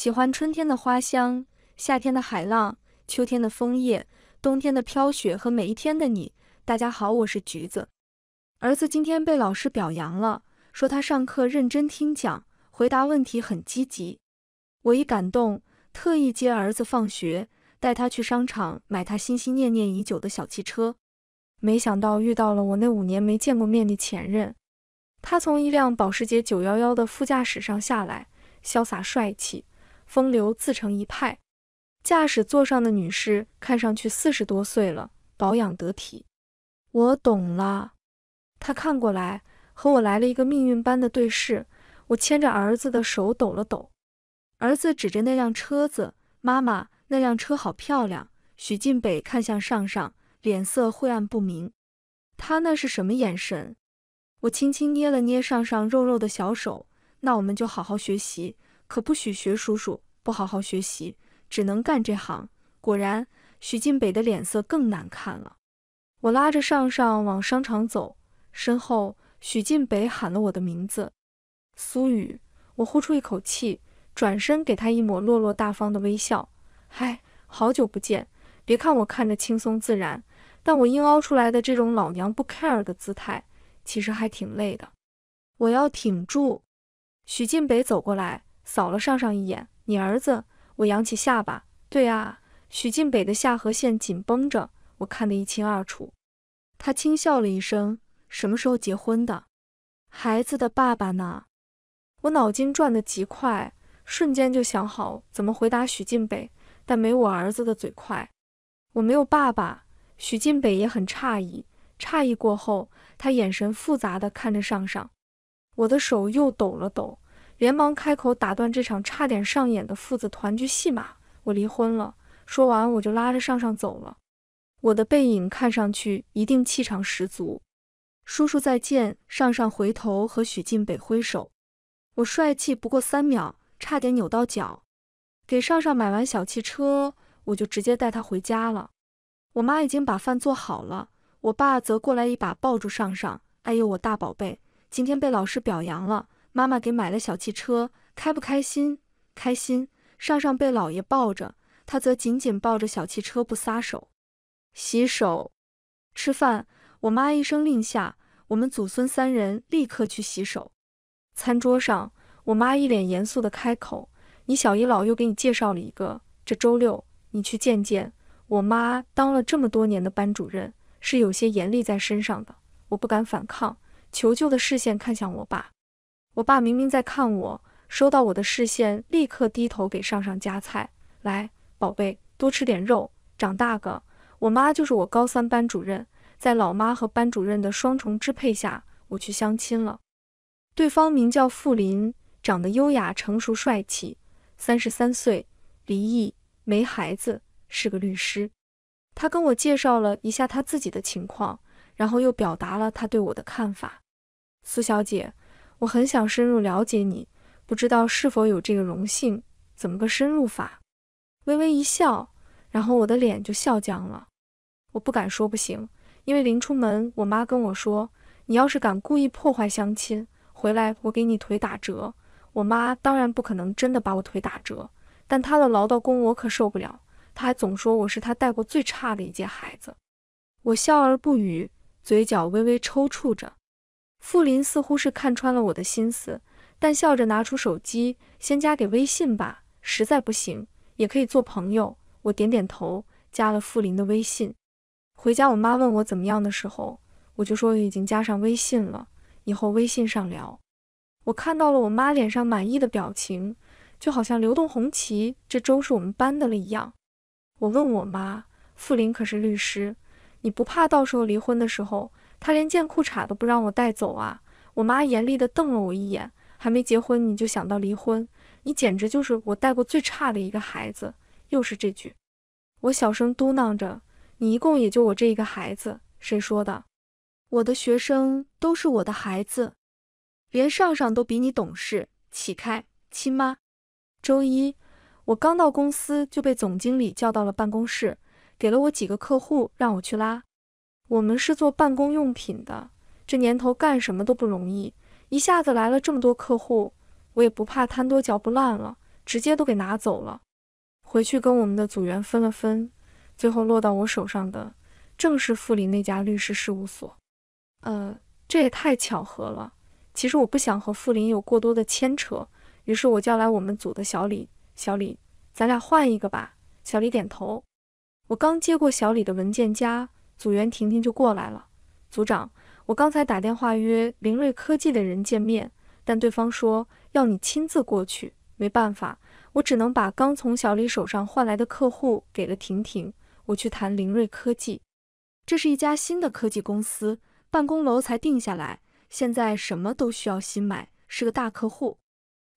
喜欢春天的花香，夏天的海浪，秋天的枫叶，冬天的飘雪和每一天的你。大家好，我是橘子。儿子今天被老师表扬了，说他上课认真听讲，回答问题很积极。我一感动，特意接儿子放学，带他去商场买他心心念念已久的小汽车。没想到遇到了我那五年没见过面的前任。他从一辆保时捷九1 1的副驾驶上下来，潇洒帅气。风流自成一派，驾驶座上的女士看上去四十多岁了，保养得体。我懂了，她看过来，和我来了一个命运般的对视。我牵着儿子的手抖了抖，儿子指着那辆车子：“妈妈，那辆车好漂亮。”许晋北看向上上，脸色晦暗不明，他那是什么眼神？我轻轻捏了捏上上肉肉的小手：“那我们就好好学习。”可不许学叔叔，不好好学习，只能干这行。果然，许晋北的脸色更难看了。我拉着上上往商场走，身后许晋北喊了我的名字，苏雨。我呼出一口气，转身给他一抹落落大方的微笑。嗨，好久不见。别看我看着轻松自然，但我硬凹出来的这种老娘不 care 的姿态，其实还挺累的。我要挺住。许晋北走过来。扫了上上一眼，你儿子？我扬起下巴。对啊，许晋北的下颌线紧绷着，我看得一清二楚。他轻笑了一声：“什么时候结婚的？孩子的爸爸呢？”我脑筋转得极快，瞬间就想好怎么回答许晋北，但没我儿子的嘴快。我没有爸爸。许晋北也很诧异，诧异过后，他眼神复杂的看着上上。我的手又抖了抖。连忙开口打断这场差点上演的父子团聚戏码。我离婚了。说完，我就拉着尚尚走了。我的背影看上去一定气场十足。叔叔再见。尚尚回头和许进北挥手。我帅气不过三秒，差点扭到脚。给尚尚买完小汽车，我就直接带他回家了。我妈已经把饭做好了，我爸则过来一把抱住尚尚。哎呦，我大宝贝，今天被老师表扬了。妈妈给买了小汽车，开不开心？开心。上上被姥爷抱着，他则紧紧抱着小汽车不撒手。洗手，吃饭。我妈一声令下，我们祖孙三人立刻去洗手。餐桌上，我妈一脸严肃地开口：“你小姨姥又给你介绍了一个，这周六你去见见。”我妈当了这么多年的班主任，是有些严厉在身上的。我不敢反抗，求救的视线看向我爸。我爸明明在看我，收到我的视线，立刻低头给上上夹菜。来，宝贝，多吃点肉，长大个。我妈就是我高三班主任，在老妈和班主任的双重支配下，我去相亲了。对方名叫傅林，长得优雅、成熟、帅气，三十三岁，离异，没孩子，是个律师。他跟我介绍了一下他自己的情况，然后又表达了他对我的看法。苏小姐。我很想深入了解你，不知道是否有这个荣幸？怎么个深入法？微微一笑，然后我的脸就笑僵了。我不敢说不行，因为临出门，我妈跟我说：“你要是敢故意破坏相亲，回来我给你腿打折。”我妈当然不可能真的把我腿打折，但她的唠叨功我可受不了。她还总说我是她带过最差的一届孩子。我笑而不语，嘴角微微抽搐着。傅林似乎是看穿了我的心思，但笑着拿出手机，先加给微信吧，实在不行也可以做朋友。我点点头，加了傅林的微信。回家，我妈问我怎么样的时候，我就说已经加上微信了，以后微信上聊。我看到了我妈脸上满意的表情，就好像流动红旗这周是我们班的了一样。我问我妈，傅林可是律师，你不怕到时候离婚的时候？他连件裤衩都不让我带走啊！我妈严厉地瞪了我一眼。还没结婚你就想到离婚，你简直就是我带过最差的一个孩子。又是这句，我小声嘟囔着。你一共也就我这一个孩子，谁说的？我的学生都是我的孩子，连上上都比你懂事。起开，亲妈。周一，我刚到公司就被总经理叫到了办公室，给了我几个客户让我去拉。我们是做办公用品的，这年头干什么都不容易，一下子来了这么多客户，我也不怕贪多嚼不烂了，直接都给拿走了。回去跟我们的组员分了分，最后落到我手上的正是富林那家律师事务所。呃，这也太巧合了。其实我不想和富林有过多的牵扯，于是我叫来我们组的小李，小李，咱俩换一个吧。小李点头。我刚接过小李的文件夹。组员婷婷就过来了。组长，我刚才打电话约凌瑞科技的人见面，但对方说要你亲自过去。没办法，我只能把刚从小李手上换来的客户给了婷婷，我去谈凌瑞科技。这是一家新的科技公司，办公楼才定下来，现在什么都需要新买，是个大客户。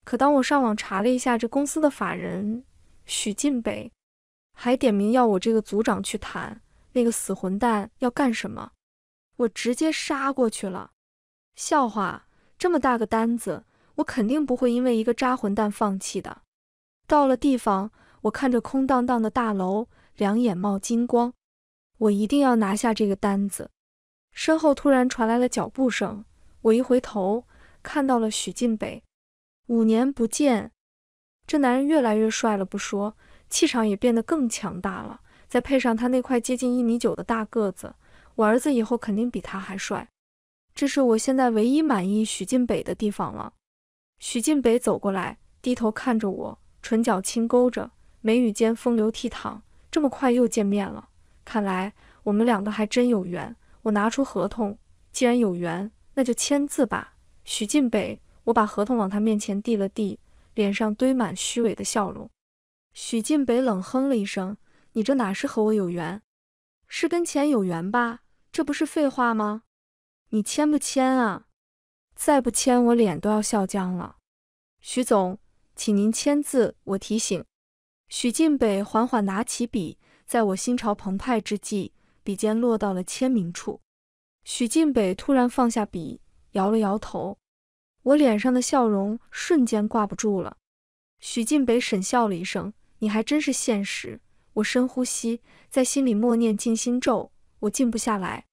可当我上网查了一下这公司的法人许进北，还点名要我这个组长去谈。那个死混蛋要干什么？我直接杀过去了！笑话，这么大个单子，我肯定不会因为一个渣混蛋放弃的。到了地方，我看着空荡荡的大楼，两眼冒金光，我一定要拿下这个单子。身后突然传来了脚步声，我一回头，看到了许晋北。五年不见，这男人越来越帅了不说，气场也变得更强大了。再配上他那块接近一米九的大个子，我儿子以后肯定比他还帅。这是我现在唯一满意许晋北的地方了。许晋北走过来，低头看着我，唇角轻勾着，眉宇间风流倜傥。这么快又见面了，看来我们两个还真有缘。我拿出合同，既然有缘，那就签字吧。许晋北，我把合同往他面前递了递，脸上堆满虚伪的笑容。许晋北冷哼了一声。你这哪是和我有缘，是跟钱有缘吧？这不是废话吗？你签不签啊？再不签，我脸都要笑僵了。徐总，请您签字。我提醒。许晋北缓缓拿起笔，在我心潮澎湃之际，笔尖落到了签名处。许晋北突然放下笔，摇了摇头。我脸上的笑容瞬间挂不住了。许晋北沈笑了一声：“你还真是现实。”我深呼吸，在心里默念静心咒。我静不下来。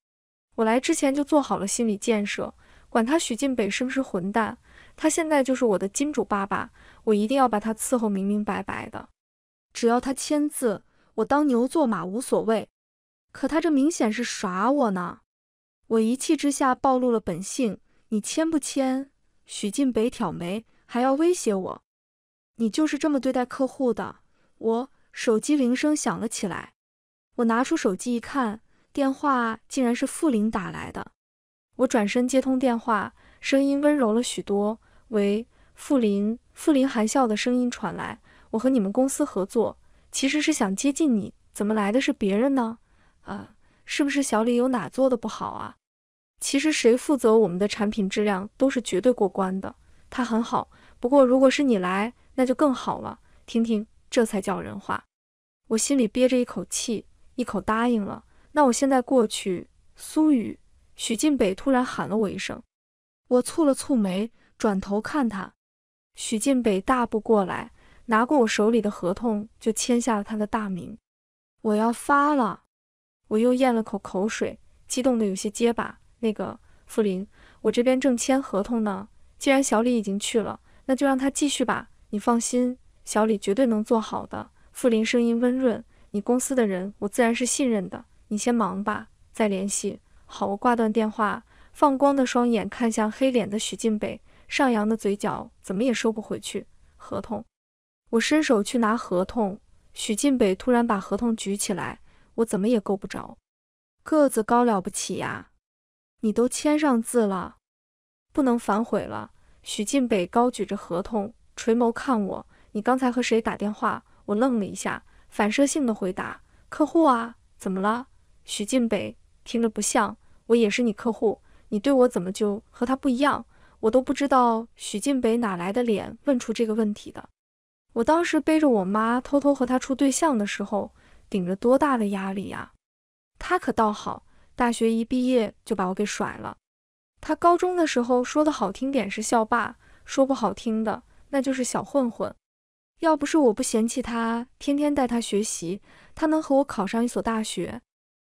我来之前就做好了心理建设，管他许进北是不是混蛋，他现在就是我的金主爸爸，我一定要把他伺候明明白白的。只要他签字，我当牛做马无所谓。可他这明显是耍我呢！我一气之下暴露了本性。你签不签？许进北挑眉，还要威胁我。你就是这么对待客户的？我。手机铃声响了起来，我拿出手机一看，电话竟然是傅林打来的。我转身接通电话，声音温柔了许多：“喂，傅林。”傅林含笑的声音传来：“我和你们公司合作，其实是想接近你。怎么来的是别人呢？啊，是不是小李有哪做的不好啊？其实谁负责我们的产品质量都是绝对过关的。他很好，不过如果是你来，那就更好了。听听。”这才叫人话！我心里憋着一口气，一口答应了。那我现在过去。苏雨、许晋北突然喊了我一声，我蹙了蹙眉，转头看他。许晋北大步过来，拿过我手里的合同，就签下了他的大名。我要发了！我又咽了口口水，激动的有些结巴。那个傅林，我这边正签合同呢，既然小李已经去了，那就让他继续吧。你放心。小李绝对能做好的。傅林声音温润，你公司的人我自然是信任的。你先忙吧，再联系。好，我挂断电话，放光的双眼看向黑脸的许晋北，上扬的嘴角怎么也收不回去。合同，我伸手去拿合同，许晋北突然把合同举起来，我怎么也够不着。个子高了不起呀？你都签上字了，不能反悔了。许晋北高举着合同，垂眸看我。你刚才和谁打电话？我愣了一下，反射性的回答：“客户啊，怎么了？”许晋北听着不像，我也是你客户，你对我怎么就和他不一样？我都不知道许晋北哪来的脸问出这个问题的。我当时背着我妈偷偷和他处对象的时候，顶着多大的压力呀？他可倒好，大学一毕业就把我给甩了。他高中的时候说的好听点是校霸，说不好听的那就是小混混。要不是我不嫌弃他，天天带他学习，他能和我考上一所大学？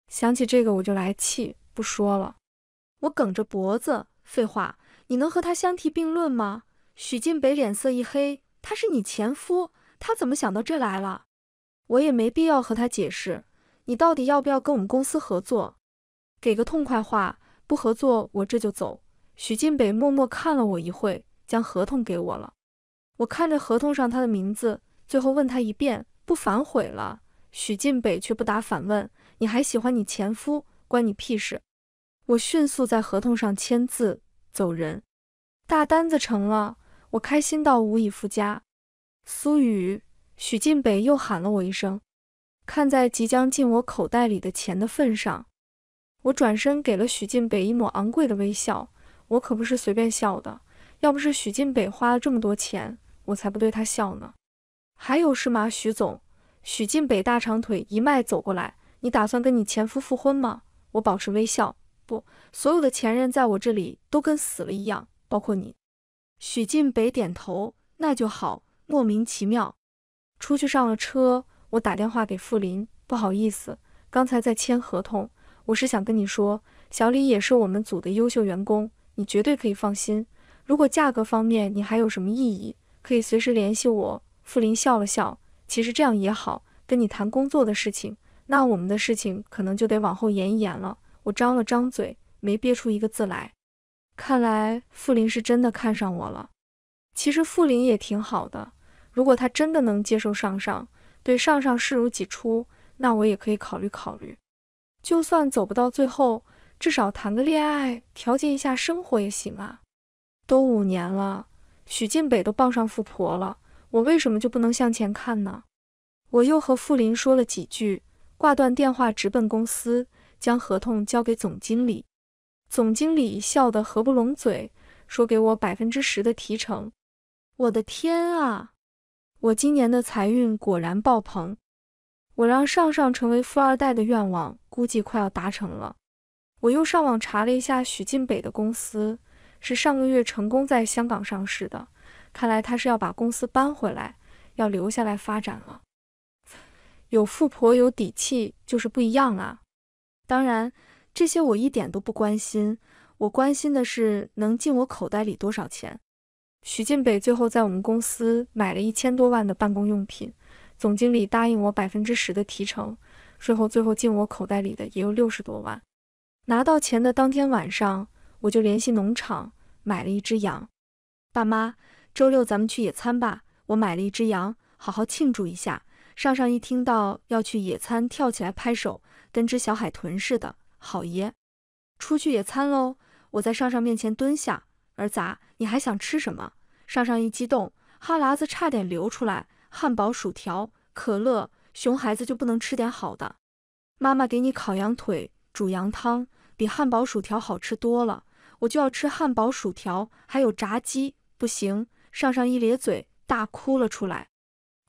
想起这个我就来气，不说了。我梗着脖子，废话，你能和他相提并论吗？许晋北脸色一黑，他是你前夫，他怎么想到这来了？我也没必要和他解释，你到底要不要跟我们公司合作？给个痛快话，不合作，我这就走。许晋北默默看了我一会，将合同给我了。我看着合同上他的名字，最后问他一遍，不反悔了。许晋北却不答，反问：“你还喜欢你前夫？关你屁事！”我迅速在合同上签字，走人。大单子成了，我开心到无以复加。苏雨，许晋北又喊了我一声。看在即将进我口袋里的钱的份上，我转身给了许晋北一抹昂贵的微笑。我可不是随便笑的。要不是许晋北花了这么多钱。我才不对他笑呢。还有事吗，许总？许晋北大长腿一迈走过来，你打算跟你前夫复婚吗？我保持微笑，不，所有的前任在我这里都跟死了一样，包括你。许晋北点头，那就好。莫名其妙，出去上了车，我打电话给傅林，不好意思，刚才在签合同，我是想跟你说，小李也是我们组的优秀员工，你绝对可以放心。如果价格方面你还有什么异议？可以随时联系我。傅林笑了笑，其实这样也好，跟你谈工作的事情，那我们的事情可能就得往后延一延了。我张了张嘴，没憋出一个字来。看来傅林是真的看上我了。其实傅林也挺好的，如果他真的能接受上上，对上上视如己出，那我也可以考虑考虑。就算走不到最后，至少谈个恋爱，调节一下生活也行啊。都五年了。许晋北都傍上富婆了，我为什么就不能向前看呢？我又和傅林说了几句，挂断电话，直奔公司，将合同交给总经理。总经理笑得合不拢嘴，说给我百分之十的提成。我的天啊！我今年的财运果然爆棚，我让上上成为富二代的愿望估计快要达成了。我又上网查了一下许晋北的公司。是上个月成功在香港上市的，看来他是要把公司搬回来，要留下来发展了。有富婆有底气就是不一样啊！当然，这些我一点都不关心，我关心的是能进我口袋里多少钱。徐进北最后在我们公司买了一千多万的办公用品，总经理答应我百分之十的提成，税后最后进我口袋里的也有六十多万。拿到钱的当天晚上。我就联系农场买了一只羊。爸妈，周六咱们去野餐吧！我买了一只羊，好好庆祝一下。上上一听到要去野餐，跳起来拍手，跟只小海豚似的，好耶！出去野餐喽！我在上上面前蹲下，儿子，你还想吃什么？上上一激动，哈喇子差点流出来。汉堡、薯条、可乐，熊孩子就不能吃点好的？妈妈给你烤羊腿，煮羊汤，比汉堡、薯条好吃多了。我就要吃汉堡、薯条，还有炸鸡，不行！上上一咧嘴，大哭了出来。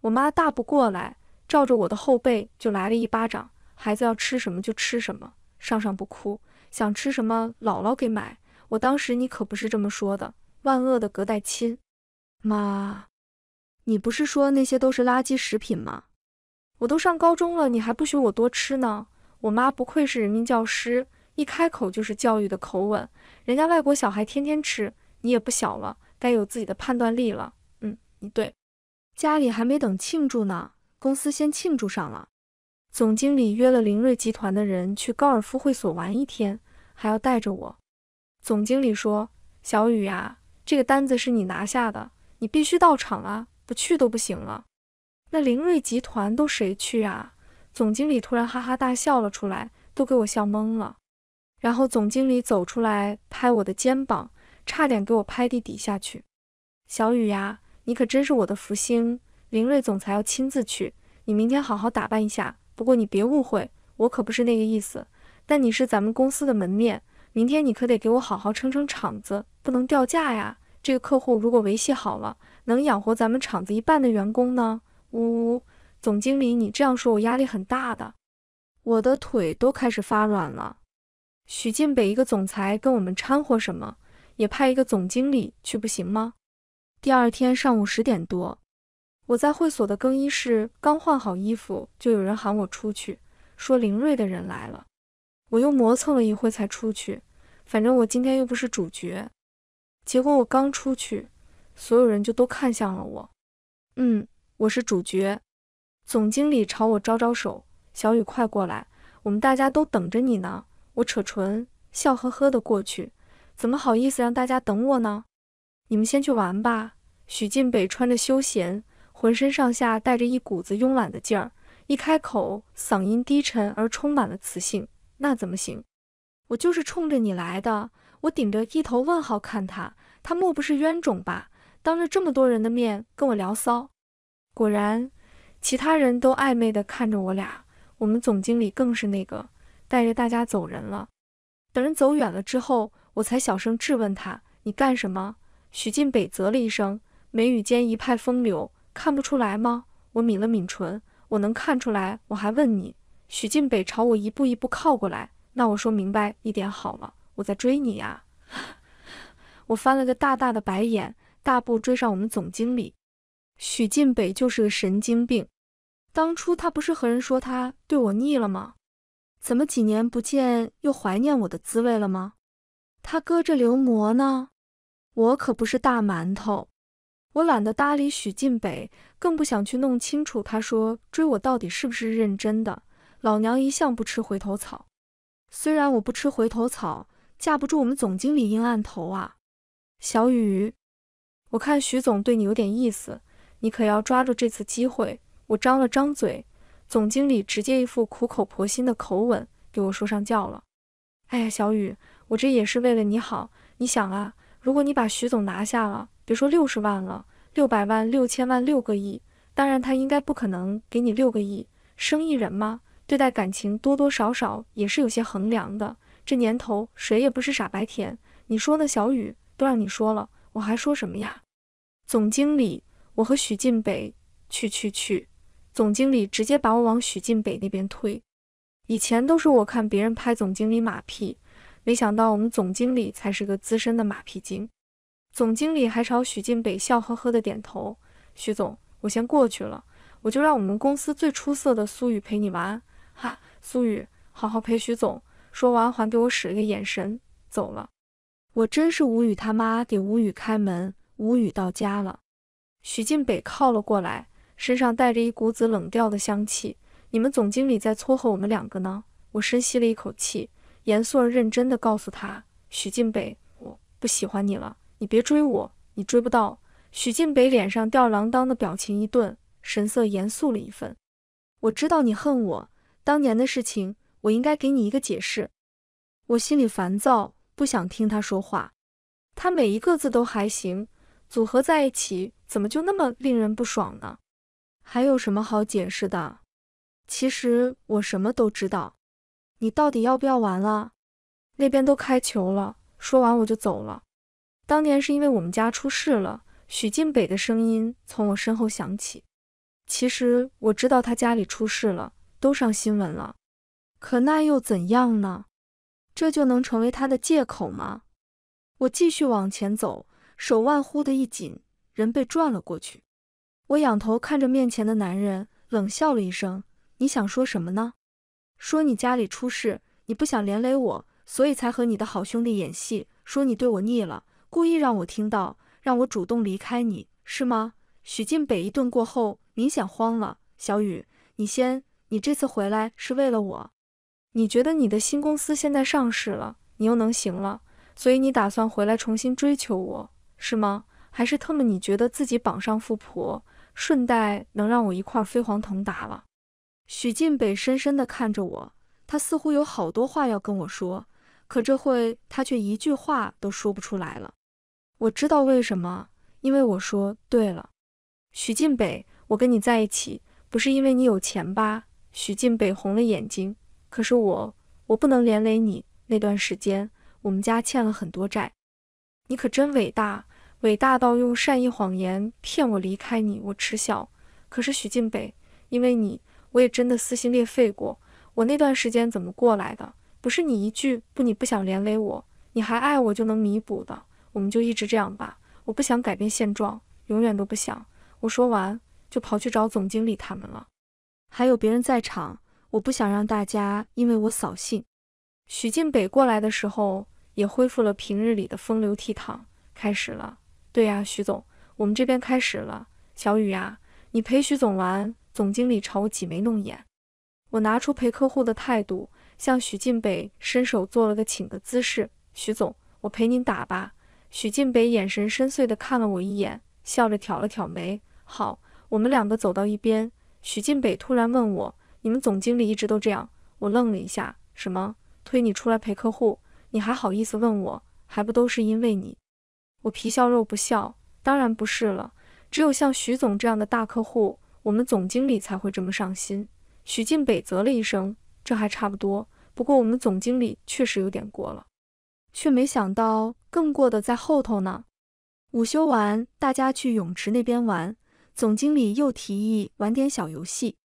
我妈大不过来，照着我的后背就来了一巴掌。孩子要吃什么就吃什么，上上不哭，想吃什么姥姥给买。我当时你可不是这么说的，万恶的隔代亲。妈，你不是说那些都是垃圾食品吗？我都上高中了，你还不许我多吃呢？我妈不愧是人民教师。一开口就是教育的口吻，人家外国小孩天天吃，你也不小了，该有自己的判断力了。嗯，你对。家里还没等庆祝呢，公司先庆祝上了。总经理约了凌瑞集团的人去高尔夫会所玩一天，还要带着我。总经理说：“小雨呀，这个单子是你拿下的，你必须到场啊，不去都不行了。”那凌瑞集团都谁去啊？总经理突然哈哈大笑了出来，都给我笑懵了。然后总经理走出来拍我的肩膀，差点给我拍地底下去。小雨呀，你可真是我的福星。林瑞总裁要亲自去，你明天好好打扮一下。不过你别误会，我可不是那个意思。但你是咱们公司的门面，明天你可得给我好好撑撑场子，不能掉价呀。这个客户如果维系好了，能养活咱们厂子一半的员工呢。呜呜，总经理你这样说，我压力很大的，我的腿都开始发软了。许晋北一个总裁跟我们掺和什么？也派一个总经理去不行吗？第二天上午十点多，我在会所的更衣室刚换好衣服，就有人喊我出去，说林瑞的人来了。我又磨蹭了一会才出去，反正我今天又不是主角。结果我刚出去，所有人就都看向了我。嗯，我是主角。总经理朝我招招手：“小雨快过来，我们大家都等着你呢。”我扯唇，笑呵呵地过去，怎么好意思让大家等我呢？你们先去玩吧。许晋北穿着休闲，浑身上下带着一股子慵懒的劲儿，一开口，嗓音低沉而充满了磁性。那怎么行？我就是冲着你来的。我顶着一头问号看他，他莫不是冤种吧？当着这么多人的面跟我聊骚。果然，其他人都暧昧地看着我俩，我们总经理更是那个。带着大家走人了。等人走远了之后，我才小声质问他：“你干什么？”许晋北啧了一声，眉宇间一派风流，看不出来吗？我抿了抿唇：“我能看出来。”我还问你，许晋北朝我一步一步靠过来：“那我说明白一点好了，我在追你呀！”我翻了个大大的白眼，大步追上我们总经理。许晋北就是个神经病，当初他不是和人说他对我腻了吗？怎么几年不见又怀念我的滋味了吗？他搁这流磨呢？我可不是大馒头，我懒得搭理许进北，更不想去弄清楚他说追我到底是不是认真的。老娘一向不吃回头草，虽然我不吃回头草，架不住我们总经理阴暗头啊。小雨，我看许总对你有点意思，你可要抓住这次机会。我张了张嘴。总经理直接一副苦口婆心的口吻给我说上轿了。哎呀，小雨，我这也是为了你好。你想啊，如果你把徐总拿下了，别说六十万了，六百万、六千万、六个亿。当然他应该不可能给你六个亿，生意人嘛，对待感情多多少少也是有些衡量的。这年头谁也不是傻白甜。你说呢，小雨？都让你说了，我还说什么呀？总经理，我和许进北去去去。总经理直接把我往许进北那边推，以前都是我看别人拍总经理马屁，没想到我们总经理才是个资深的马屁精。总经理还朝许进北笑呵呵的点头：“许总，我先过去了，我就让我们公司最出色的苏雨陪你玩。”哈，苏雨，好好陪许总。说完还给我使了个眼神，走了。我真是无语，他妈给无语开门，无语到家了。许进北靠了过来。身上带着一股子冷调的香气。你们总经理在撮合我们两个呢？我深吸了一口气，严肃而认真地告诉他：“许晋北，我不喜欢你了，你别追我，你追不到。”许晋北脸上吊儿郎当的表情一顿，神色严肃了一份。我知道你恨我当年的事情，我应该给你一个解释。我心里烦躁，不想听他说话。他每一个字都还行，组合在一起，怎么就那么令人不爽呢？还有什么好解释的？其实我什么都知道。你到底要不要玩了？那边都开球了。说完我就走了。当年是因为我们家出事了。许晋北的声音从我身后响起。其实我知道他家里出事了，都上新闻了。可那又怎样呢？这就能成为他的借口吗？我继续往前走，手腕忽地一紧，人被转了过去。我仰头看着面前的男人，冷笑了一声：“你想说什么呢？说你家里出事，你不想连累我，所以才和你的好兄弟演戏；说你对我腻了，故意让我听到，让我主动离开你，是吗？”许晋北一顿过后，明显慌了：“小雨，你先，你这次回来是为了我？你觉得你的新公司现在上市了，你又能行了，所以你打算回来重新追求我，是吗？还是特么你觉得自己榜上富婆？”顺带能让我一块飞黄腾达了。许晋北深深的看着我，他似乎有好多话要跟我说，可这会他却一句话都说不出来了。我知道为什么，因为我说对了。许晋北，我跟你在一起不是因为你有钱吧？许晋北红了眼睛，可是我，我不能连累你。那段时间我们家欠了很多债，你可真伟大。伟大到用善意谎言骗我离开你，我耻笑。可是许晋北，因为你，我也真的撕心裂肺过。我那段时间怎么过来的？不是你一句不，你不想连累我，你还爱我就能弥补的。我们就一直这样吧，我不想改变现状，永远都不想。我说完就跑去找总经理他们了。还有别人在场，我不想让大家因为我扫兴。许晋北过来的时候，也恢复了平日里的风流倜傥，开始了。对呀，徐总，我们这边开始了。小雨呀，你陪徐总玩。总经理朝我挤眉弄眼，我拿出陪客户的态度，向许进北伸手做了个请的姿势。徐总，我陪您打吧。许进北眼神深邃地看了我一眼，笑着挑了挑眉。好，我们两个走到一边。许进北突然问我：“你们总经理一直都这样？”我愣了一下，什么？推你出来陪客户，你还好意思问我？还不都是因为你？我皮笑肉不笑，当然不是了。只有像徐总这样的大客户，我们总经理才会这么上心。徐进北啧了一声，这还差不多。不过我们总经理确实有点过了，却没想到更过的在后头呢。午休完，大家去泳池那边玩，总经理又提议玩点小游戏。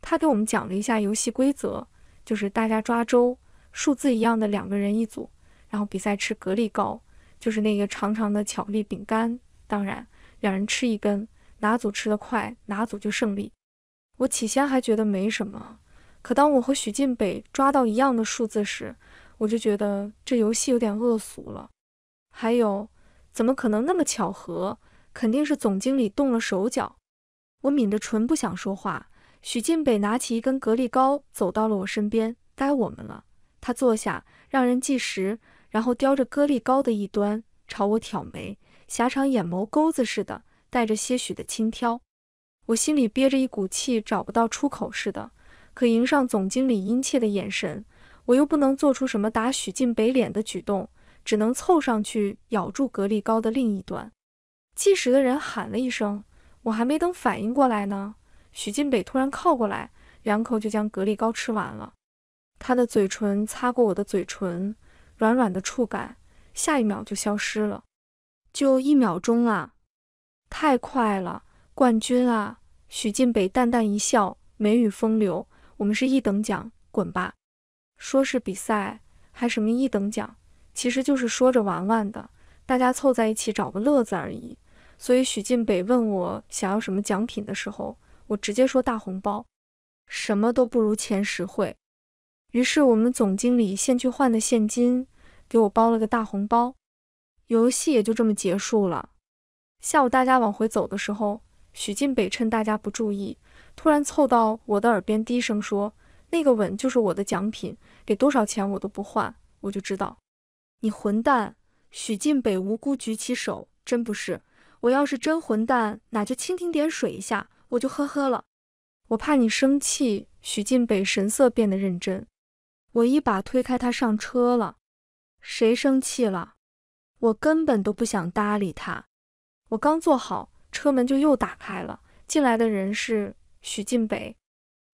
他给我们讲了一下游戏规则，就是大家抓周，数字一样的两个人一组，然后比赛吃格力高。就是那个长长的巧克力饼干，当然两人吃一根，哪组吃得快，哪组就胜利。我起先还觉得没什么，可当我和许晋北抓到一样的数字时，我就觉得这游戏有点恶俗了。还有，怎么可能那么巧合？肯定是总经理动了手脚。我抿着唇不想说话。许晋北拿起一根格力高，走到了我身边。该我们了。他坐下，让人计时。然后叼着格力高的一端朝我挑眉，狭长眼眸钩子似的，带着些许的轻佻。我心里憋着一股气，找不到出口似的。可迎上总经理殷切的眼神，我又不能做出什么打许晋北脸的举动，只能凑上去咬住格力高的另一端。计时的人喊了一声，我还没等反应过来呢，许晋北突然靠过来，两口就将格力高吃完了。他的嘴唇擦过我的嘴唇。软软的触感，下一秒就消失了，就一秒钟啊，太快了！冠军啊！许晋北淡淡一笑，眉宇风流。我们是一等奖，滚吧！说是比赛，还什么一等奖，其实就是说着玩玩的，大家凑在一起找个乐子而已。所以许晋北问我想要什么奖品的时候，我直接说大红包，什么都不如钱实惠。于是我们总经理现去换的现金，给我包了个大红包，游戏也就这么结束了。下午大家往回走的时候，许进北趁大家不注意，突然凑到我的耳边低声说：“那个吻就是我的奖品，给多少钱我都不换。”我就知道，你混蛋！许进北无辜举起手，真不是，我要是真混蛋，那就蜻蜓点水一下，我就呵呵了。我怕你生气，许进北神色变得认真。我一把推开他上车了，谁生气了？我根本都不想搭理他。我刚坐好，车门就又打开了，进来的人是许晋北。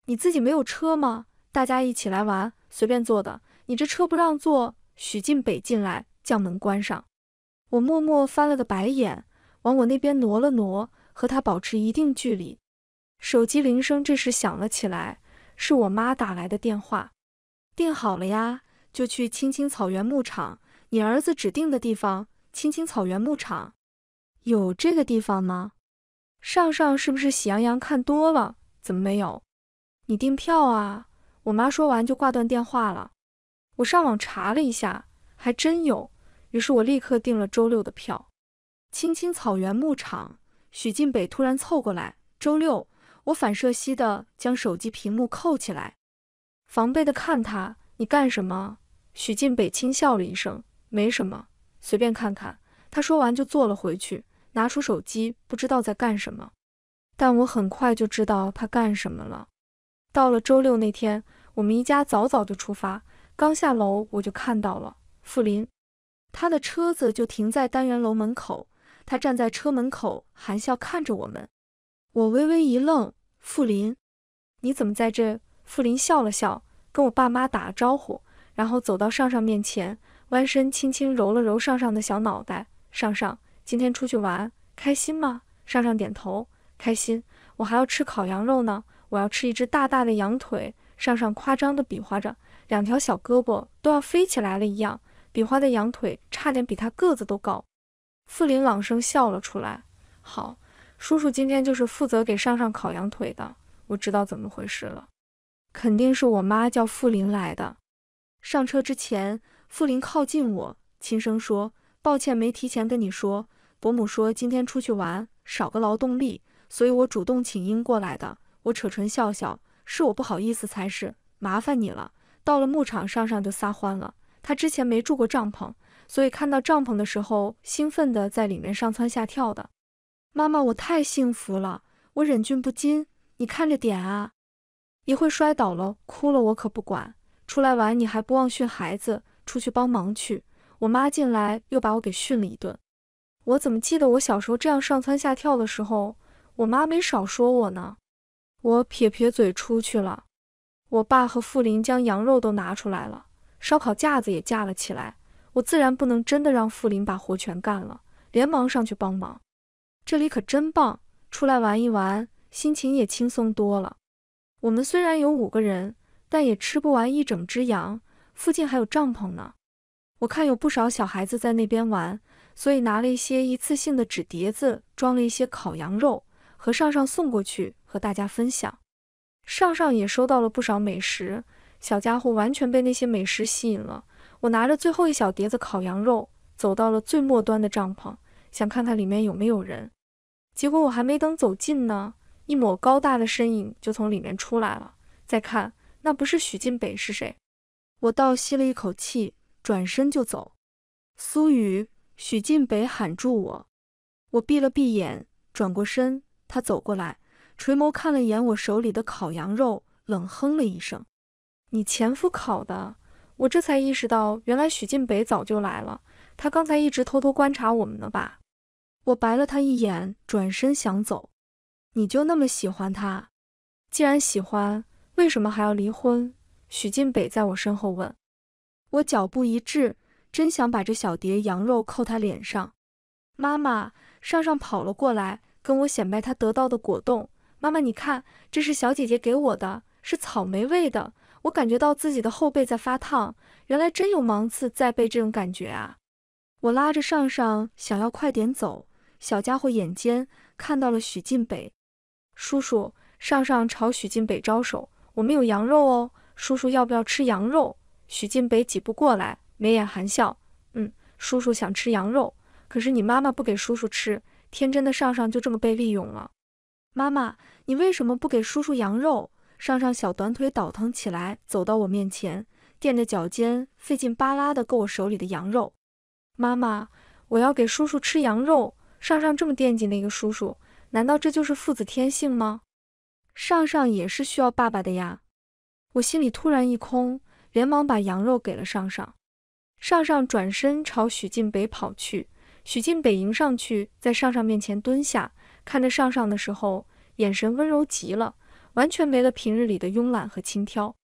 你自己没有车吗？大家一起来玩，随便坐的。你这车不让坐。许晋北进来，将门关上。我默默翻了个白眼，往我那边挪了挪，和他保持一定距离。手机铃声这时响了起来，是我妈打来的电话。定好了呀，就去青青草原牧场，你儿子指定的地方。青青草原牧场有这个地方吗？上上是不是喜羊羊看多了？怎么没有？你订票啊！我妈说完就挂断电话了。我上网查了一下，还真有。于是我立刻订了周六的票。青青草原牧场，许晋北突然凑过来。周六，我反射西的将手机屏幕扣起来。防备的看他，你干什么？许晋北轻笑了一声，没什么，随便看看。他说完就坐了回去，拿出手机，不知道在干什么。但我很快就知道他干什么了。到了周六那天，我们一家早早就出发，刚下楼我就看到了傅林，他的车子就停在单元楼门口，他站在车门口，含笑看着我们。我微微一愣，傅林，你怎么在这？傅林笑了笑，跟我爸妈打了招呼，然后走到上上面前，弯身轻轻揉了揉上上的小脑袋。上上，今天出去玩开心吗？上上点头，开心。我还要吃烤羊肉呢，我要吃一只大大的羊腿。上上夸张地比划着，两条小胳膊都要飞起来了一样，比划的羊腿差点比他个子都高。傅林朗声笑了出来。好，叔叔今天就是负责给上上烤羊腿的。我知道怎么回事了。肯定是我妈叫傅林来的。上车之前，傅林靠近我，轻声说：“抱歉，没提前跟你说。伯母说今天出去玩，少个劳动力，所以我主动请缨过来的。”我扯唇笑笑：“是我不好意思才是，麻烦你了。”到了牧场上，上就撒欢了。他之前没住过帐篷，所以看到帐篷的时候，兴奋地在里面上蹿下跳的。妈妈，我太幸福了，我忍俊不禁。你看着点啊。一会摔倒了，哭了，我可不管。出来玩，你还不忘训孩子。出去帮忙去。我妈进来又把我给训了一顿。我怎么记得我小时候这样上蹿下跳的时候，我妈没少说我呢。我撇撇嘴出去了。我爸和傅林将羊肉都拿出来了，烧烤架子也架了起来。我自然不能真的让傅林把活全干了，连忙上去帮忙。这里可真棒，出来玩一玩，心情也轻松多了。我们虽然有五个人，但也吃不完一整只羊。附近还有帐篷呢，我看有不少小孩子在那边玩，所以拿了一些一次性的纸碟子，装了一些烤羊肉和上上送过去和大家分享。上上也收到了不少美食，小家伙完全被那些美食吸引了。我拿着最后一小碟子烤羊肉，走到了最末端的帐篷，想看看里面有没有人。结果我还没等走近呢。一抹高大的身影就从里面出来了，再看，那不是许晋北是谁？我倒吸了一口气，转身就走。苏雨，许晋北喊住我。我闭了闭眼，转过身，他走过来，垂眸看了眼我手里的烤羊肉，冷哼了一声：“你前夫烤的。”我这才意识到，原来许晋北早就来了，他刚才一直偷偷观察我们呢吧？我白了他一眼，转身想走。你就那么喜欢他？既然喜欢，为什么还要离婚？许晋北在我身后问。我脚步一滞，真想把这小碟羊肉扣他脸上。妈妈，尚尚跑了过来，跟我显摆他得到的果冻。妈妈，你看，这是小姐姐给我的，是草莓味的。我感觉到自己的后背在发烫，原来真有芒刺在背这种感觉啊！我拉着尚尚，想要快点走。小家伙眼尖，看到了许晋北。叔叔，上上朝许进北招手，我们有羊肉哦，叔叔要不要吃羊肉？许进北几步过来，眉眼含笑，嗯，叔叔想吃羊肉，可是你妈妈不给叔叔吃。天真的上上就这么被利用了。妈妈，你为什么不给叔叔羊肉？上上小短腿倒腾起来，走到我面前，垫着脚尖，费劲巴拉的够我手里的羊肉。妈妈，我要给叔叔吃羊肉。上上这么惦记那个叔叔。难道这就是父子天性吗？上上也是需要爸爸的呀。我心里突然一空，连忙把羊肉给了上上。上上转身朝许晋北跑去，许晋北迎上去，在上上面前蹲下，看着上上的时候眼神温柔极了，完全没了平日里的慵懒和轻佻。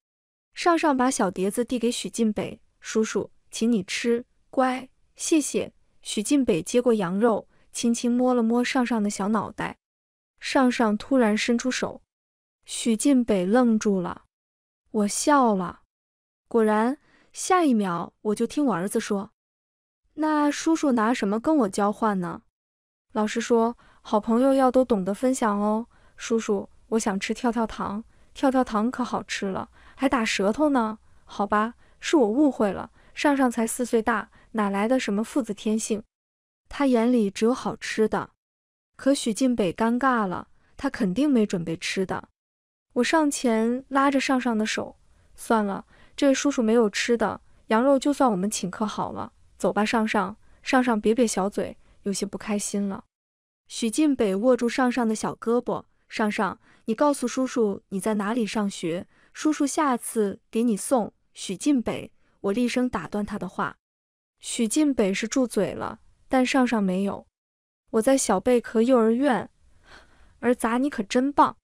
上上把小碟子递给许晋北叔叔，请你吃，乖，谢谢。许晋北接过羊肉。轻轻摸了摸上上的小脑袋，上上突然伸出手，许晋北愣住了。我笑了，果然，下一秒我就听我儿子说：“那叔叔拿什么跟我交换呢？”老师说：“好朋友要都懂得分享哦。”叔叔，我想吃跳跳糖，跳跳糖可好吃了，还打舌头呢。好吧，是我误会了，上上才四岁大，哪来的什么父子天性？他眼里只有好吃的，可许进北尴尬了，他肯定没准备吃的。我上前拉着上上的手，算了，这位叔叔没有吃的，羊肉就算我们请客好了。走吧，上上上上，别别小嘴，有些不开心了。许进北握住上上的小胳膊，上上，你告诉叔叔你在哪里上学，叔叔下次给你送。许进北，我厉声打断他的话，许进北是住嘴了。但上上没有，我在小贝壳幼儿园。儿砸你可真棒！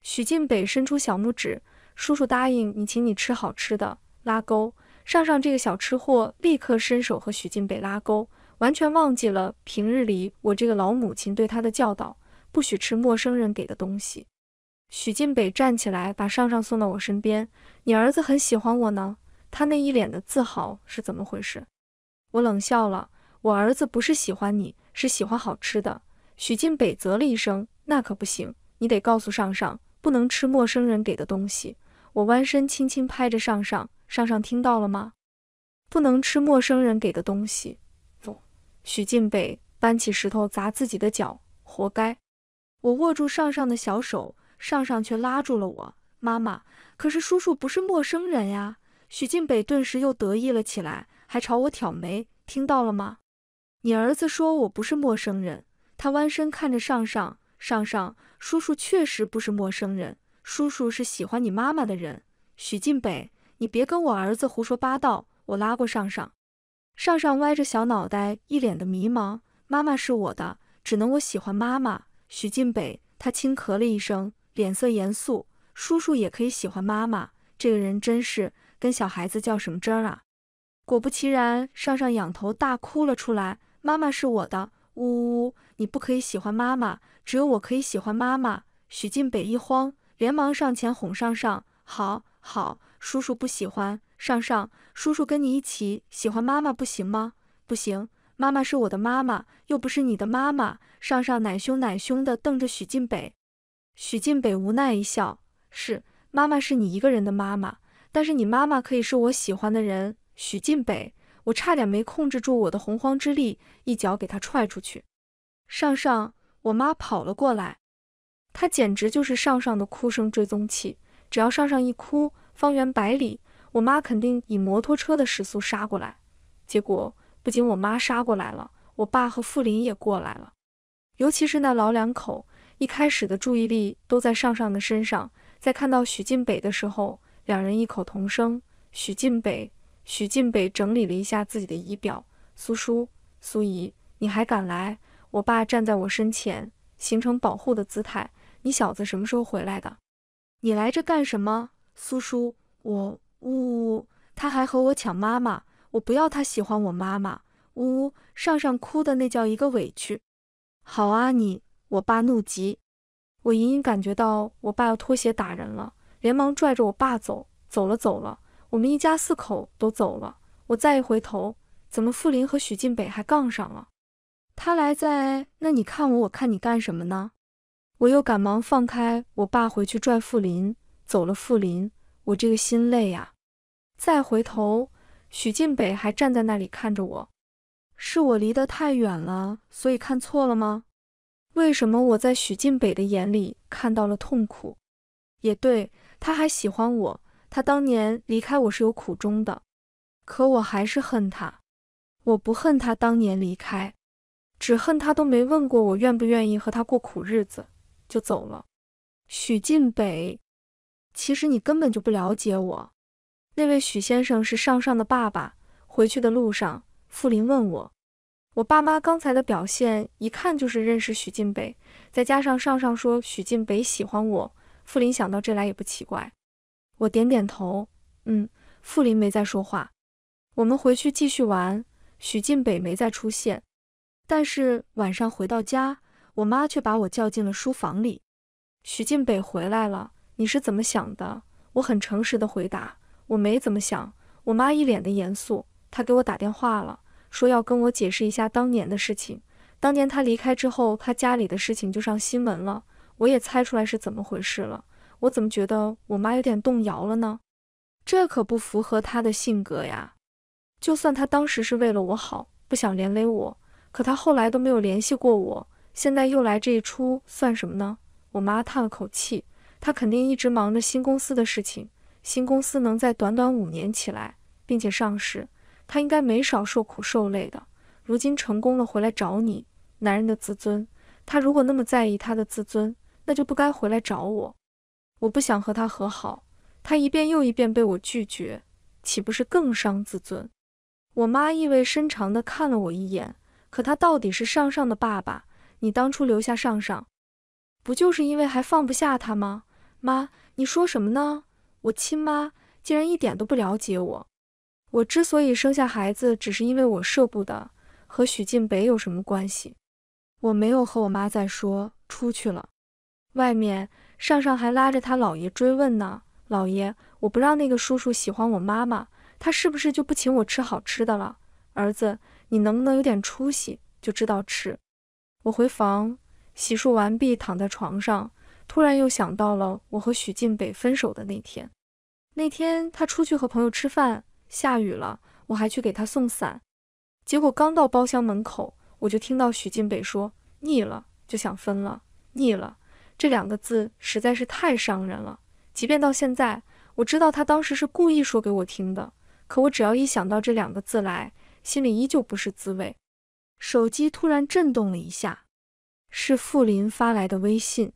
许晋北伸出小拇指，叔叔答应你，请你吃好吃的。拉钩！上上这个小吃货立刻伸手和许晋北拉钩，完全忘记了平日里我这个老母亲对他的教导，不许吃陌生人给的东西。许晋北站起来，把上上送到我身边。你儿子很喜欢我呢，他那一脸的自豪是怎么回事？我冷笑了。我儿子不是喜欢你，是喜欢好吃的。许进北啧了一声，那可不行，你得告诉上上，不能吃陌生人给的东西。我弯身轻轻拍着上上，上上听到了吗？不能吃陌生人给的东西。不，许进北搬起石头砸自己的脚，活该。我握住上上的小手，上上却拉住了我，妈妈。可是叔叔不是陌生人呀。许进北顿时又得意了起来，还朝我挑眉，听到了吗？你儿子说我不是陌生人，他弯身看着上上上上叔叔，确实不是陌生人，叔叔是喜欢你妈妈的人。许晋北，你别跟我儿子胡说八道，我拉过上上上上，歪着小脑袋，一脸的迷茫。妈妈是我的，只能我喜欢妈妈。许晋北，他轻咳了一声，脸色严肃，叔叔也可以喜欢妈妈。这个人真是跟小孩子较什么真啊！果不其然，上上仰头大哭了出来。妈妈是我的，呜呜，你不可以喜欢妈妈，只有我可以喜欢妈妈。许进北一慌，连忙上前哄上上，好，好，叔叔不喜欢上上，叔叔跟你一起喜欢妈妈不行吗？不行，妈妈是我的妈妈，又不是你的妈妈。上上奶凶奶凶的瞪着许进北，许进北无奈一笑，是，妈妈是你一个人的妈妈，但是你妈妈可以是我喜欢的人，许进北。我差点没控制住我的洪荒之力，一脚给他踹出去。上上，我妈跑了过来，她简直就是上上的哭声追踪器，只要上上一哭，方圆百里，我妈肯定以摩托车的时速杀过来。结果不仅我妈杀过来了，我爸和傅林也过来了。尤其是那老两口，一开始的注意力都在上上的身上，在看到许晋北的时候，两人异口同声：“许晋北。”许进北整理了一下自己的仪表。苏叔、苏姨，你还敢来？我爸站在我身前，形成保护的姿态。你小子什么时候回来的？你来这干什么？苏叔，我呜呜，他还和我抢妈妈，我不要他喜欢我妈妈。呜呜，上上哭的那叫一个委屈。好啊，你！我爸怒极，我隐隐感觉到我爸要脱鞋打人了，连忙拽着我爸走，走了，走了。我们一家四口都走了，我再一回头，怎么傅林和许进北还杠上了？他来在那，你看我，我看你，干什么呢？我又赶忙放开我爸，回去拽傅林走了。傅林，我这个心累呀！再回头，许进北还站在那里看着我，是我离得太远了，所以看错了吗？为什么我在许进北的眼里看到了痛苦？也对，他还喜欢我。他当年离开我是有苦衷的，可我还是恨他。我不恨他当年离开，只恨他都没问过我愿不愿意和他过苦日子就走了。许晋北，其实你根本就不了解我。那位许先生是上上的爸爸。回去的路上，傅林问我，我爸妈刚才的表现一看就是认识许晋北，再加上上上说许晋北喜欢我，傅林想到这来也不奇怪。我点点头，嗯，傅林没再说话。我们回去继续玩。许晋北没再出现，但是晚上回到家，我妈却把我叫进了书房里。许晋北回来了，你是怎么想的？我很诚实的回答，我没怎么想。我妈一脸的严肃，她给我打电话了，说要跟我解释一下当年的事情。当年她离开之后，她家里的事情就上新闻了，我也猜出来是怎么回事了。我怎么觉得我妈有点动摇了呢？这可不符合她的性格呀。就算她当时是为了我好，不想连累我，可她后来都没有联系过我，现在又来这一出，算什么呢？我妈叹了口气，她肯定一直忙着新公司的事情。新公司能在短短五年起来，并且上市，她应该没少受苦受累的。如今成功了，回来找你，男人的自尊。他如果那么在意他的自尊，那就不该回来找我。我不想和他和好，他一遍又一遍被我拒绝，岂不是更伤自尊？我妈意味深长地看了我一眼。可他到底是上上的爸爸，你当初留下上上，不就是因为还放不下他吗？妈，你说什么呢？我亲妈竟然一点都不了解我。我之所以生下孩子，只是因为我舍不得，和许晋北有什么关系？我没有和我妈再说，出去了。外面。尚尚还拉着他姥爷追问呢，姥爷，我不让那个叔叔喜欢我妈妈，他是不是就不请我吃好吃的了？儿子，你能不能有点出息，就知道吃？我回房洗漱完毕，躺在床上，突然又想到了我和许晋北分手的那天。那天他出去和朋友吃饭，下雨了，我还去给他送伞。结果刚到包厢门口，我就听到许晋北说：“腻了，就想分了，腻了。”这两个字实在是太伤人了。即便到现在，我知道他当时是故意说给我听的，可我只要一想到这两个字来，心里依旧不是滋味。手机突然震动了一下，是傅林发来的微信：“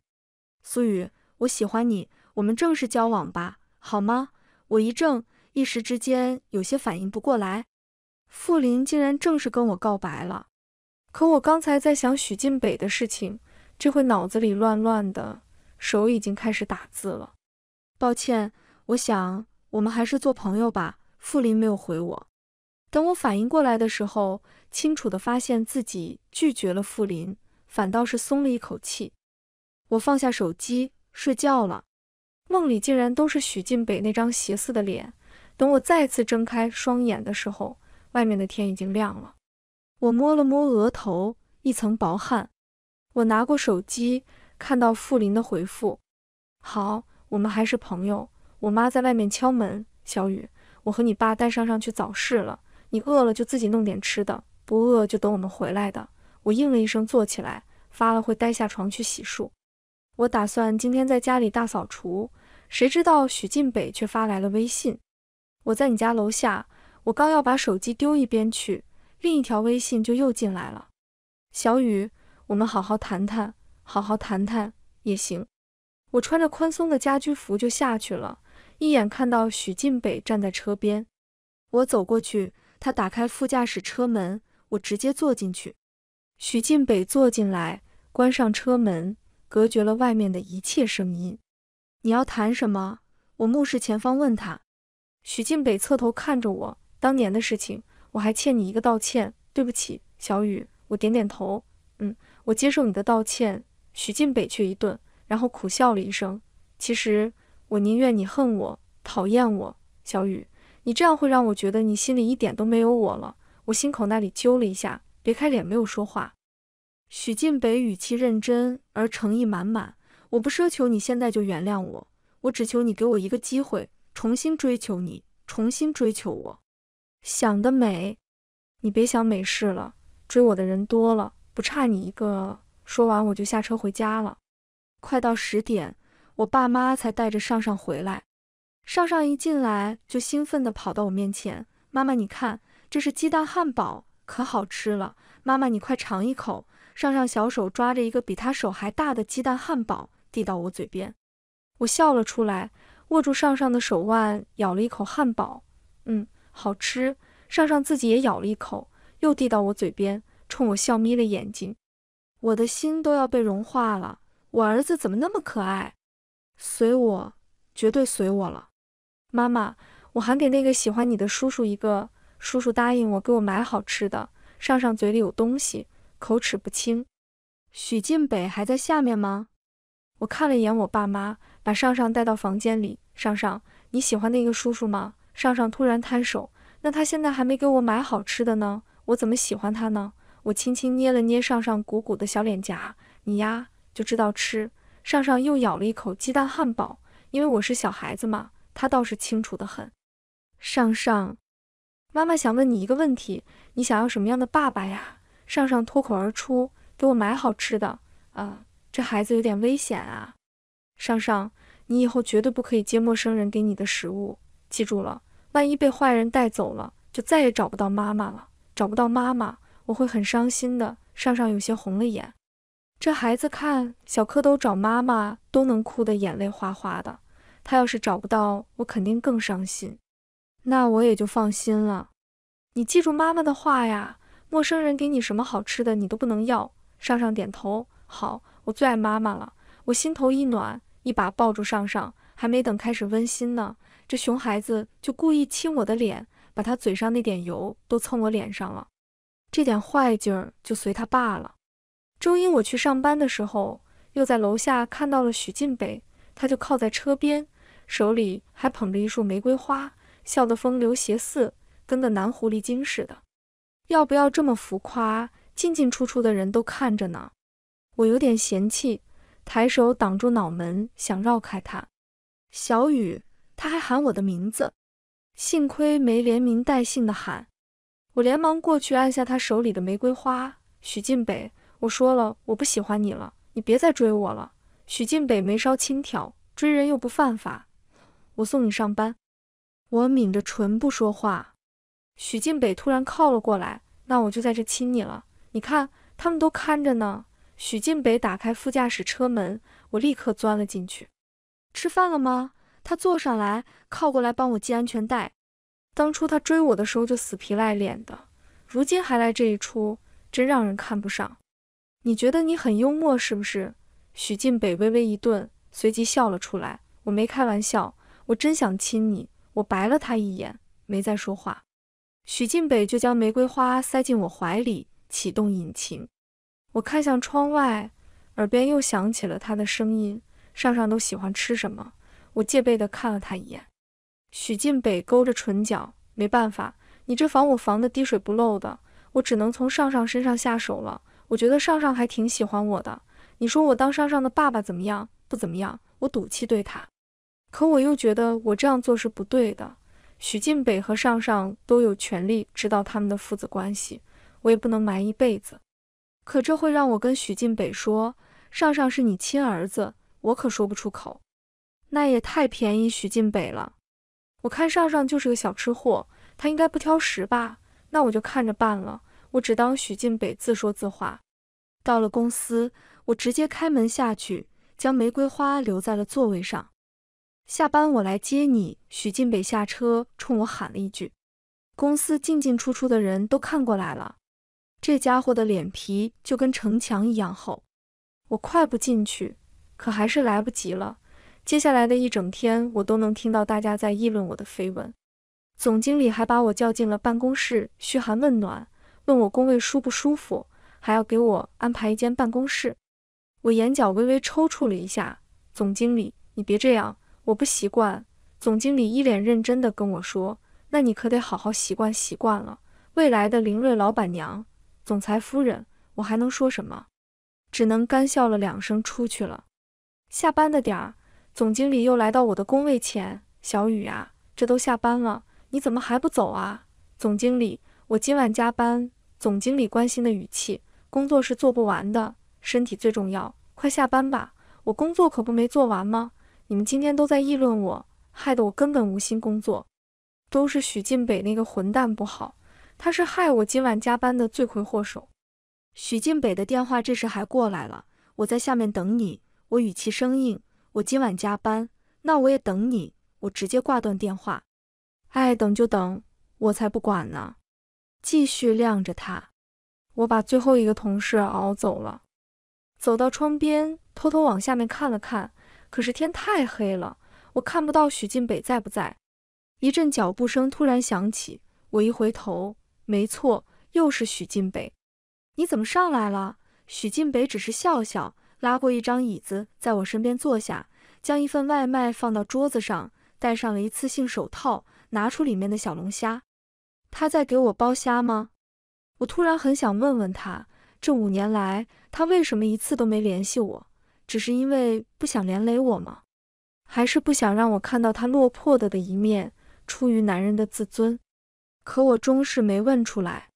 苏雨，我喜欢你，我们正式交往吧，好吗？”我一怔，一时之间有些反应不过来。傅林竟然正式跟我告白了，可我刚才在想许晋北的事情。这会脑子里乱乱的，手已经开始打字了。抱歉，我想我们还是做朋友吧。傅林没有回我。等我反应过来的时候，清楚地发现自己拒绝了傅林，反倒是松了一口气。我放下手机，睡觉了。梦里竟然都是许晋北那张邪似的脸。等我再次睁开双眼的时候，外面的天已经亮了。我摸了摸额头，一层薄汗。我拿过手机，看到傅林的回复：“好，我们还是朋友。我妈在外面敲门，小雨，我和你爸带上上去早市了。你饿了就自己弄点吃的，不饿就等我们回来的。”我应了一声，坐起来，发了会呆，下床去洗漱。我打算今天在家里大扫除，谁知道许进北却发来了微信：“我在你家楼下。”我刚要把手机丢一边去，另一条微信就又进来了：“小雨。”我们好好谈谈，好好谈谈也行。我穿着宽松的家居服就下去了，一眼看到许晋北站在车边，我走过去，他打开副驾驶车门，我直接坐进去。许晋北坐进来，关上车门，隔绝了外面的一切声音。你要谈什么？我目视前方问他。许晋北侧头看着我，当年的事情，我还欠你一个道歉。对不起，小雨。我点点头。我接受你的道歉，许晋北却一顿，然后苦笑了一声。其实我宁愿你恨我、讨厌我，小雨，你这样会让我觉得你心里一点都没有我了。我心口那里揪了一下，别开脸没有说话。许晋北语气认真而诚意满满，我不奢求你现在就原谅我，我只求你给我一个机会，重新追求你，重新追求我。想得美，你别想美事了，追我的人多了。不差你一个。说完，我就下车回家了。快到十点，我爸妈才带着上上回来。上上一进来就兴奋地跑到我面前：“妈妈，你看，这是鸡蛋汉堡，可好吃了！妈妈，你快尝一口。”上上小手抓着一个比他手还大的鸡蛋汉堡，递到我嘴边。我笑了出来，握住上上的手腕，咬了一口汉堡，嗯，好吃。上上自己也咬了一口，又递到我嘴边。冲我笑，眯了眼睛，我的心都要被融化了。我儿子怎么那么可爱？随我，绝对随我了。妈妈，我还给那个喜欢你的叔叔一个，叔叔答应我给我买好吃的。上上嘴里有东西，口齿不清。许进北还在下面吗？我看了一眼我爸妈，把上上带到房间里。上上，你喜欢那个叔叔吗？上上突然摊手，那他现在还没给我买好吃的呢，我怎么喜欢他呢？我轻轻捏了捏上上鼓鼓的小脸颊，你呀就知道吃。上上又咬了一口鸡蛋汉堡，因为我是小孩子嘛，他倒是清楚的很。上上，妈妈想问你一个问题，你想要什么样的爸爸呀？上上脱口而出，给我买好吃的啊！这孩子有点危险啊。上上，你以后绝对不可以接陌生人给你的食物，记住了，万一被坏人带走了，就再也找不到妈妈了，找不到妈妈。我会很伤心的，上上有些红了眼。这孩子看小蝌蚪找妈妈都能哭得眼泪哗哗的，他要是找不到，我肯定更伤心。那我也就放心了。你记住妈妈的话呀，陌生人给你什么好吃的，你都不能要。上上点头，好，我最爱妈妈了。我心头一暖，一把抱住上上，还没等开始温馨呢，这熊孩子就故意亲我的脸，把他嘴上那点油都蹭我脸上了。这点坏劲儿就随他爸了。周一我去上班的时候，又在楼下看到了许晋北，他就靠在车边，手里还捧着一束玫瑰花，笑得风流邪肆，跟个男狐狸精似的。要不要这么浮夸？进进出出的人都看着呢，我有点嫌弃，抬手挡住脑门，想绕开他。小雨，他还喊我的名字，幸亏没连名带姓的喊。我连忙过去按下他手里的玫瑰花，许晋北，我说了我不喜欢你了，你别再追我了。许晋北眉梢轻挑，追人又不犯法，我送你上班。我抿着唇不说话。许晋北突然靠了过来，那我就在这亲你了。你看，他们都看着呢。许晋北打开副驾驶车门，我立刻钻了进去。吃饭了吗？他坐上来，靠过来帮我系安全带。当初他追我的时候就死皮赖脸的，如今还来这一出，真让人看不上。你觉得你很幽默是不是？许晋北微微一顿，随即笑了出来。我没开玩笑，我真想亲你。我白了他一眼，没再说话。许晋北就将玫瑰花塞进我怀里，启动引擎。我看向窗外，耳边又响起了他的声音。上上都喜欢吃什么？我戒备的看了他一眼。许晋北勾着唇角，没办法，你这防我防得滴水不漏的，我只能从上上身上下手了。我觉得上上还挺喜欢我的，你说我当上上的爸爸怎么样？不怎么样？我赌气对他，可我又觉得我这样做是不对的。许晋北和上上都有权利知道他们的父子关系，我也不能瞒一辈子。可这会让我跟许晋北说上上是你亲儿子，我可说不出口，那也太便宜许晋北了。我看尚尚就是个小吃货，他应该不挑食吧？那我就看着办了。我只当许晋北自说自话。到了公司，我直接开门下去，将玫瑰花留在了座位上。下班我来接你。许晋北下车冲我喊了一句。公司进进出出的人都看过来了，这家伙的脸皮就跟城墙一样厚。我快步进去，可还是来不及了。接下来的一整天，我都能听到大家在议论我的绯闻。总经理还把我叫进了办公室，嘘寒问暖，问我工位舒不舒服，还要给我安排一间办公室。我眼角微微抽搐了一下。总经理，你别这样，我不习惯。总经理一脸认真的跟我说：“那你可得好好习惯习惯了，未来的凌睿老板娘，总裁夫人，我还能说什么？只能干笑了两声，出去了。下班的点儿。”总经理又来到我的工位前，小雨啊，这都下班了，你怎么还不走啊？总经理，我今晚加班。总经理关心的语气，工作是做不完的，身体最重要，快下班吧。我工作可不没做完吗？你们今天都在议论我，害得我根本无心工作。都是许进北那个混蛋不好，他是害我今晚加班的罪魁祸首。许进北的电话这时还过来了，我在下面等你。我语气生硬。我今晚加班，那我也等你。我直接挂断电话，爱等就等，我才不管呢。继续晾着他，我把最后一个同事熬走了，走到窗边，偷偷往下面看了看，可是天太黑了，我看不到许晋北在不在。一阵脚步声突然响起，我一回头，没错，又是许晋北。你怎么上来了？许晋北只是笑笑。拉过一张椅子，在我身边坐下，将一份外卖放到桌子上，戴上了一次性手套，拿出里面的小龙虾。他在给我剥虾吗？我突然很想问问他，这五年来他为什么一次都没联系我？只是因为不想连累我吗？还是不想让我看到他落魄的的一面，出于男人的自尊？可我终是没问出来。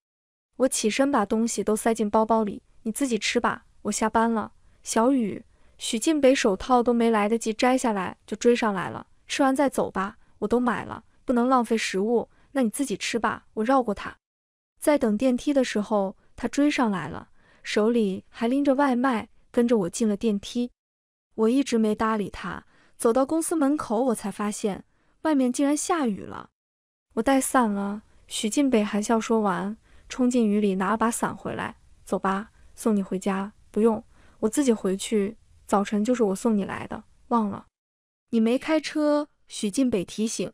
我起身把东西都塞进包包里，你自己吃吧，我下班了。小雨，许晋北手套都没来得及摘下来，就追上来了。吃完再走吧，我都买了，不能浪费食物。那你自己吃吧，我绕过他。在等电梯的时候，他追上来了，手里还拎着外卖，跟着我进了电梯。我一直没搭理他。走到公司门口，我才发现外面竟然下雨了。我带伞了。许晋北含笑说完，冲进雨里拿了把伞回来。走吧，送你回家。不用。我自己回去，早晨就是我送你来的，忘了，你没开车。许晋北提醒，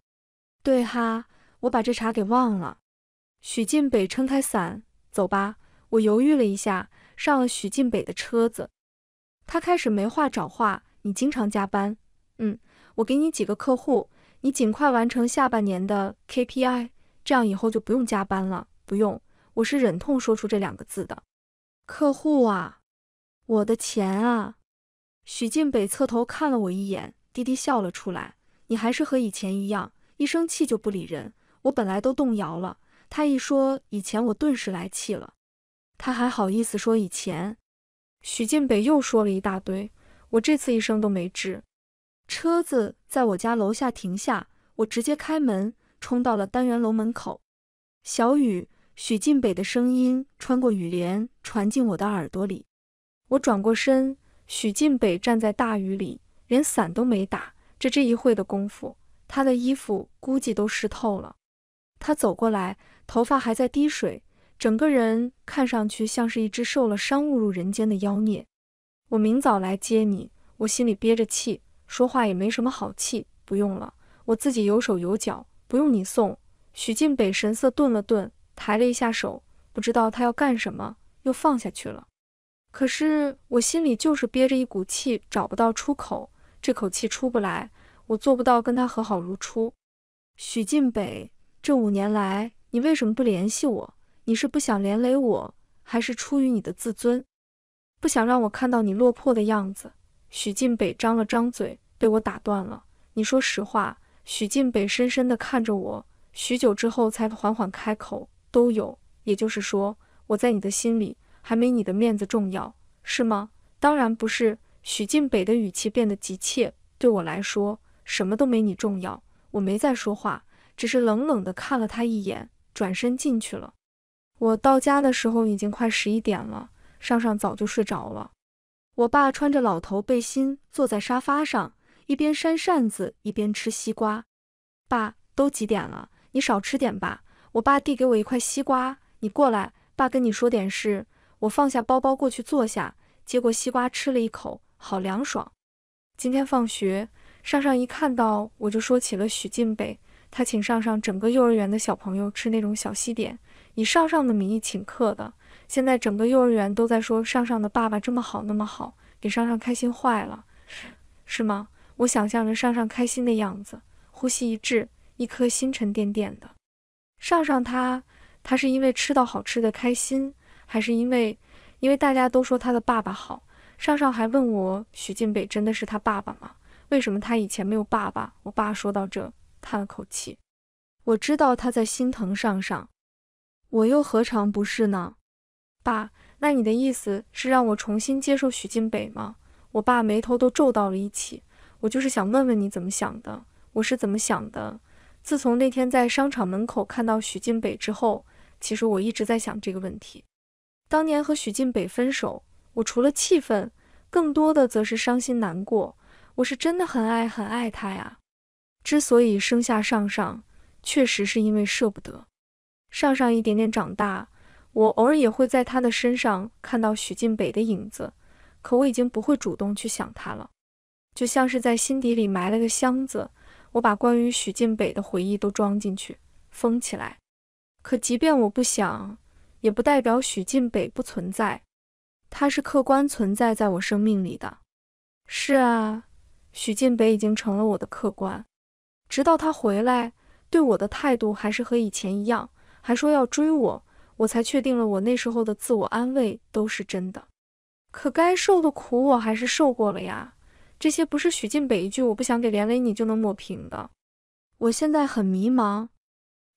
对哈，我把这茬给忘了。许晋北撑开伞，走吧。我犹豫了一下，上了许晋北的车子。他开始没话找话，你经常加班。嗯，我给你几个客户，你尽快完成下半年的 KPI，这样以后就不用加班了。不用，我是忍痛说出这两个字的，客户啊。我的钱啊！许晋北侧头看了我一眼，低低笑了出来。你还是和以前一样，一生气就不理人。我本来都动摇了，他一说以前，我顿时来气了。他还好意思说以前？许晋北又说了一大堆，我这次一声都没吱。车子在我家楼下停下，我直接开门，冲到了单元楼门口。小雨，许晋北的声音穿过雨帘传进我的耳朵里。我转过身，许晋北站在大雨里，连伞都没打。这这一会的功夫，他的衣服估计都湿透了。他走过来，头发还在滴水，整个人看上去像是一只受了伤误入人间的妖孽。我明早来接你。我心里憋着气，说话也没什么好气。不用了，我自己有手有脚，不用你送。许晋北神色顿了顿，抬了一下手，不知道他要干什么，又放下去了。可是我心里就是憋着一股气，找不到出口，这口气出不来，我做不到跟他和好如初。许晋北，这五年来你为什么不联系我？你是不想连累我，还是出于你的自尊，不想让我看到你落魄的样子？许晋北张了张嘴，被我打断了。你说实话。许晋北深深地看着我，许久之后才缓缓开口：都有，也就是说，我在你的心里。还没你的面子重要是吗？当然不是。许晋北的语气变得急切。对我来说，什么都没你重要。我没再说话，只是冷冷地看了他一眼，转身进去了。我到家的时候已经快十一点了，上上早就睡着了。我爸穿着老头背心坐在沙发上，一边扇扇子一边吃西瓜。爸，都几点了，你少吃点吧。我爸递给我一块西瓜，你过来，爸跟你说点事。我放下包包过去坐下，接过西瓜吃了一口，好凉爽。今天放学，上上一看到我就说起了许晋北，他请上上整个幼儿园的小朋友吃那种小西点，以上上的名义请客的。现在整个幼儿园都在说上上的爸爸这么好那么好，给上上开心坏了，是吗？我想象着上上开心的样子，呼吸一滞，一颗心沉甸甸的。上上他他是因为吃到好吃的开心。还是因为，因为大家都说他的爸爸好。上上还问我，许晋北真的是他爸爸吗？为什么他以前没有爸爸？我爸说到这，叹了口气。我知道他在心疼上上，我又何尝不是呢？爸，那你的意思是让我重新接受许晋北吗？我爸眉头都皱到了一起。我就是想问问你怎么想的，我是怎么想的？自从那天在商场门口看到许晋北之后，其实我一直在想这个问题。当年和许晋北分手，我除了气愤，更多的则是伤心难过。我是真的很爱很爱他呀。之所以生下上上，确实是因为舍不得。上上一点点长大，我偶尔也会在他的身上看到许晋北的影子，可我已经不会主动去想他了。就像是在心底里埋了个箱子，我把关于许晋北的回忆都装进去，封起来。可即便我不想。也不代表许晋北不存在，他是客观存在在我生命里的。是啊，许晋北已经成了我的客观。直到他回来，对我的态度还是和以前一样，还说要追我，我才确定了我那时候的自我安慰都是真的。可该受的苦我还是受过了呀，这些不是许晋北一句我不想给连累你就能抹平的。我现在很迷茫，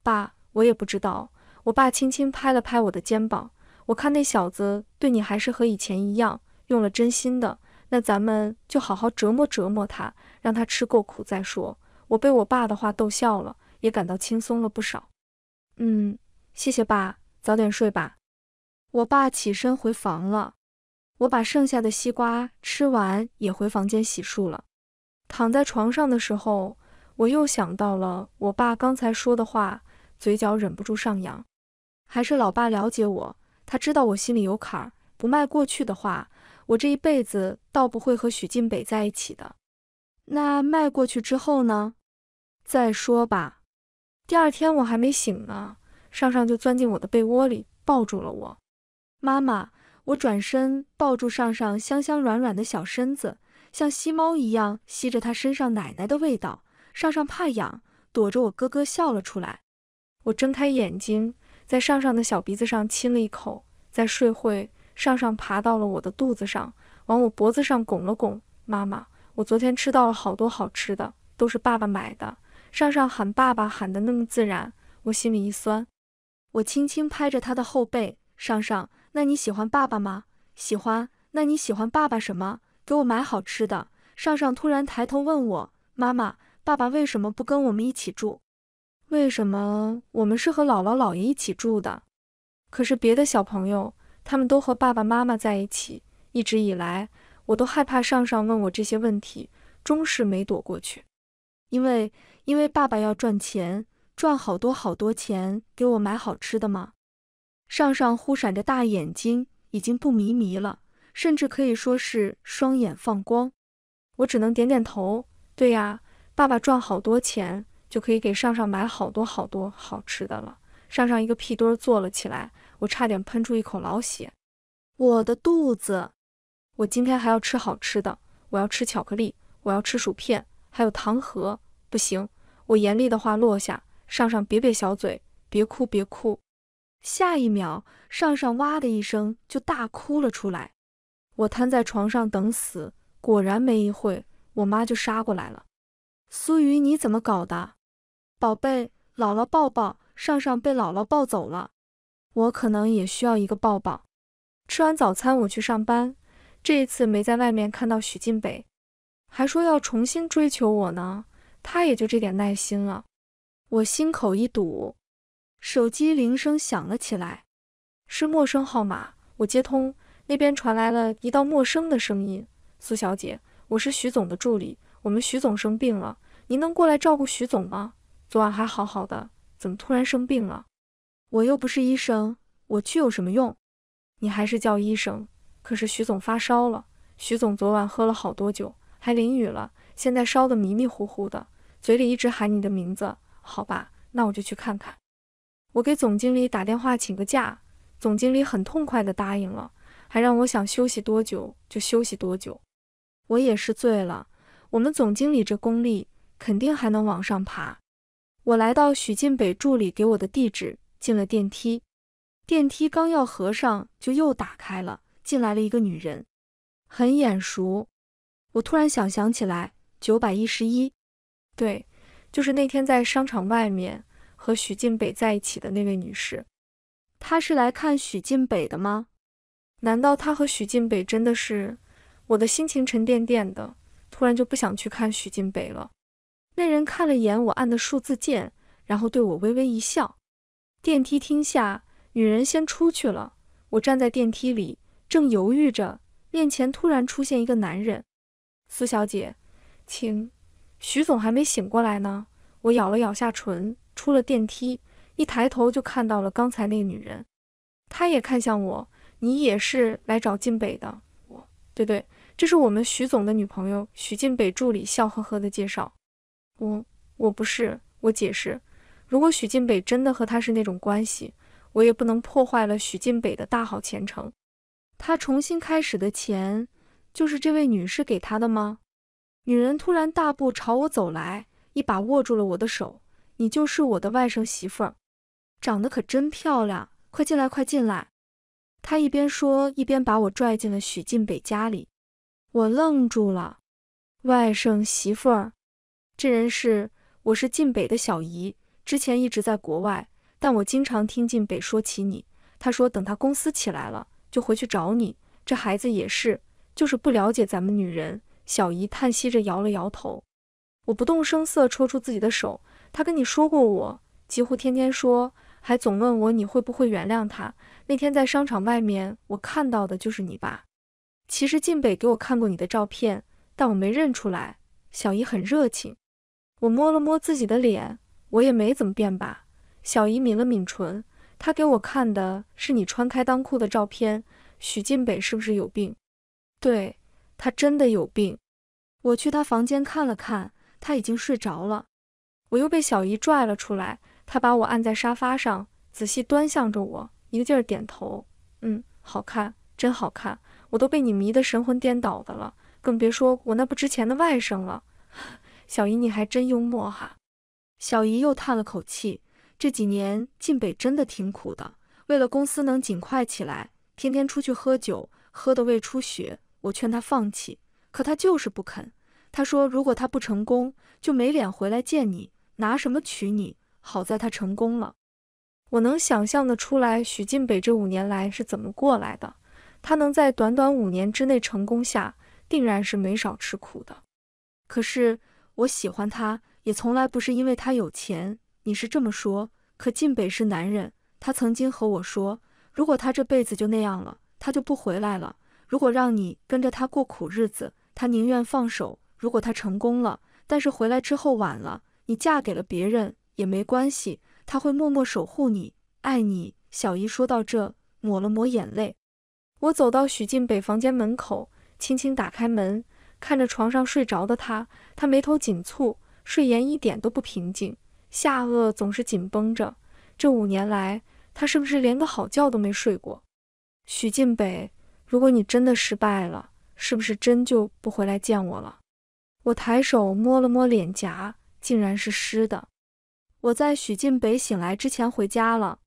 爸，我也不知道。我爸轻轻拍了拍我的肩膀，我看那小子对你还是和以前一样，用了真心的，那咱们就好好折磨折磨他，让他吃够苦再说。我被我爸的话逗笑了，也感到轻松了不少。嗯，谢谢爸，早点睡吧。我爸起身回房了，我把剩下的西瓜吃完，也回房间洗漱了。躺在床上的时候，我又想到了我爸刚才说的话，嘴角忍不住上扬。还是老爸了解我，他知道我心里有坎儿，不迈过去的话，我这一辈子倒不会和许晋北在一起的。那迈过去之后呢？再说吧。第二天我还没醒呢，上上就钻进我的被窝里，抱住了我。妈妈，我转身抱住上上香香软软的小身子，像吸猫一样吸着他身上奶奶的味道。上上怕痒，躲着我咯咯笑了出来。我睁开眼睛。在上上的小鼻子上亲了一口，在睡会上上爬到了我的肚子上，往我脖子上拱了拱。妈妈，我昨天吃到了好多好吃的，都是爸爸买的。上上喊爸爸喊得那么自然，我心里一酸，我轻轻拍着他的后背。上上，那你喜欢爸爸吗？喜欢。那你喜欢爸爸什么？给我买好吃的。上上突然抬头问我，妈妈，爸爸为什么不跟我们一起住？为什么我们是和姥姥姥爷一起住的？可是别的小朋友，他们都和爸爸妈妈在一起。一直以来，我都害怕上上问我这些问题，终是没躲过去。因为，因为爸爸要赚钱，赚好多好多钱，给我买好吃的嘛。上上忽闪着大眼睛，已经不迷迷了，甚至可以说是双眼放光。我只能点点头。对呀，爸爸赚好多钱。就可以给上上买好多好多好吃的了。上上一个屁墩坐了起来，我差点喷出一口老血。我的肚子，我今天还要吃好吃的，我要吃巧克力，我要吃薯片，还有糖盒。不行，我严厉的话落下，上上别别小嘴，别哭别哭。下一秒，上上哇的一声就大哭了出来。我瘫在床上等死，果然没一会，我妈就杀过来了。苏雨，你怎么搞的？宝贝，姥姥抱抱。尚尚被姥姥抱走了，我可能也需要一个抱抱。吃完早餐，我去上班。这一次没在外面看到许晋北，还说要重新追求我呢。他也就这点耐心了。我心口一堵，手机铃声响了起来，是陌生号码。我接通，那边传来了一道陌生的声音：“苏小姐，我是许总的助理，我们许总生病了，您能过来照顾许总吗？”昨晚还好好的，怎么突然生病了？我又不是医生，我去有什么用？你还是叫医生。可是徐总发烧了，徐总昨晚喝了好多酒，还淋雨了，现在烧得迷迷糊糊的，嘴里一直喊你的名字。好吧，那我就去看看。我给总经理打电话请个假，总经理很痛快的答应了，还让我想休息多久就休息多久。我也是醉了，我们总经理这功力肯定还能往上爬。我来到许晋北助理给我的地址，进了电梯。电梯刚要合上，就又打开了，进来了一个女人，很眼熟。我突然想想起来，九百一十一，对，就是那天在商场外面和许晋北在一起的那位女士。她是来看许晋北的吗？难道她和许晋北真的是……我的心情沉甸甸的，突然就不想去看许晋北了。那人看了眼我按的数字键，然后对我微微一笑。电梯停下，女人先出去了。我站在电梯里，正犹豫着，面前突然出现一个男人。苏小姐，请，徐总还没醒过来呢。我咬了咬下唇，出了电梯，一抬头就看到了刚才那个女人。她也看向我，你也是来找靳北的？我，对对，这是我们徐总的女朋友，徐晋北助理，笑呵呵的介绍。我我不是我解释，如果许晋北真的和他是那种关系，我也不能破坏了许晋北的大好前程。他重新开始的钱就是这位女士给他的吗？女人突然大步朝我走来，一把握住了我的手。你就是我的外甥媳妇儿，长得可真漂亮，快进来，快进来。她一边说，一边把我拽进了许晋北家里。我愣住了，外甥媳妇儿。这人是，我是晋北的小姨，之前一直在国外，但我经常听晋北说起你。他说等他公司起来了，就回去找你。这孩子也是，就是不了解咱们女人。小姨叹息着摇了摇头。我不动声色戳出自己的手。他跟你说过我，几乎天天说，还总问我你会不会原谅他。那天在商场外面，我看到的就是你吧？其实晋北给我看过你的照片，但我没认出来。小姨很热情。我摸了摸自己的脸，我也没怎么变吧。小姨抿了抿唇，她给我看的是你穿开裆裤的照片。许晋北是不是有病？对，他真的有病。我去他房间看了看，他已经睡着了。我又被小姨拽了出来，她把我按在沙发上，仔细端详着我，一个劲儿点头。嗯，好看，真好看，我都被你迷得神魂颠倒的了，更别说我那不值钱的外甥了。小姨，你还真幽默哈。小姨又叹了口气，这几年晋北真的挺苦的，为了公司能尽快起来，天天出去喝酒，喝得胃出血。我劝他放弃，可他就是不肯。他说如果他不成功，就没脸回来见你，拿什么娶你？好在他成功了。我能想象的出来，许晋北这五年来是怎么过来的。他能在短短五年之内成功，下定然是没少吃苦的。可是。我喜欢他，也从来不是因为他有钱。你是这么说，可晋北是男人，他曾经和我说，如果他这辈子就那样了，他就不回来了。如果让你跟着他过苦日子，他宁愿放手。如果他成功了，但是回来之后晚了，你嫁给了别人也没关系，他会默默守护你，爱你。小姨说到这，抹了抹眼泪。我走到许晋北房间门口，轻轻打开门。看着床上睡着的他，他眉头紧蹙，睡颜一点都不平静，下颚总是紧绷着。这五年来，他是不是连个好觉都没睡过？许晋北，如果你真的失败了，是不是真就不回来见我了？我抬手摸了摸脸颊，竟然是湿的。我在许晋北醒来之前回家了。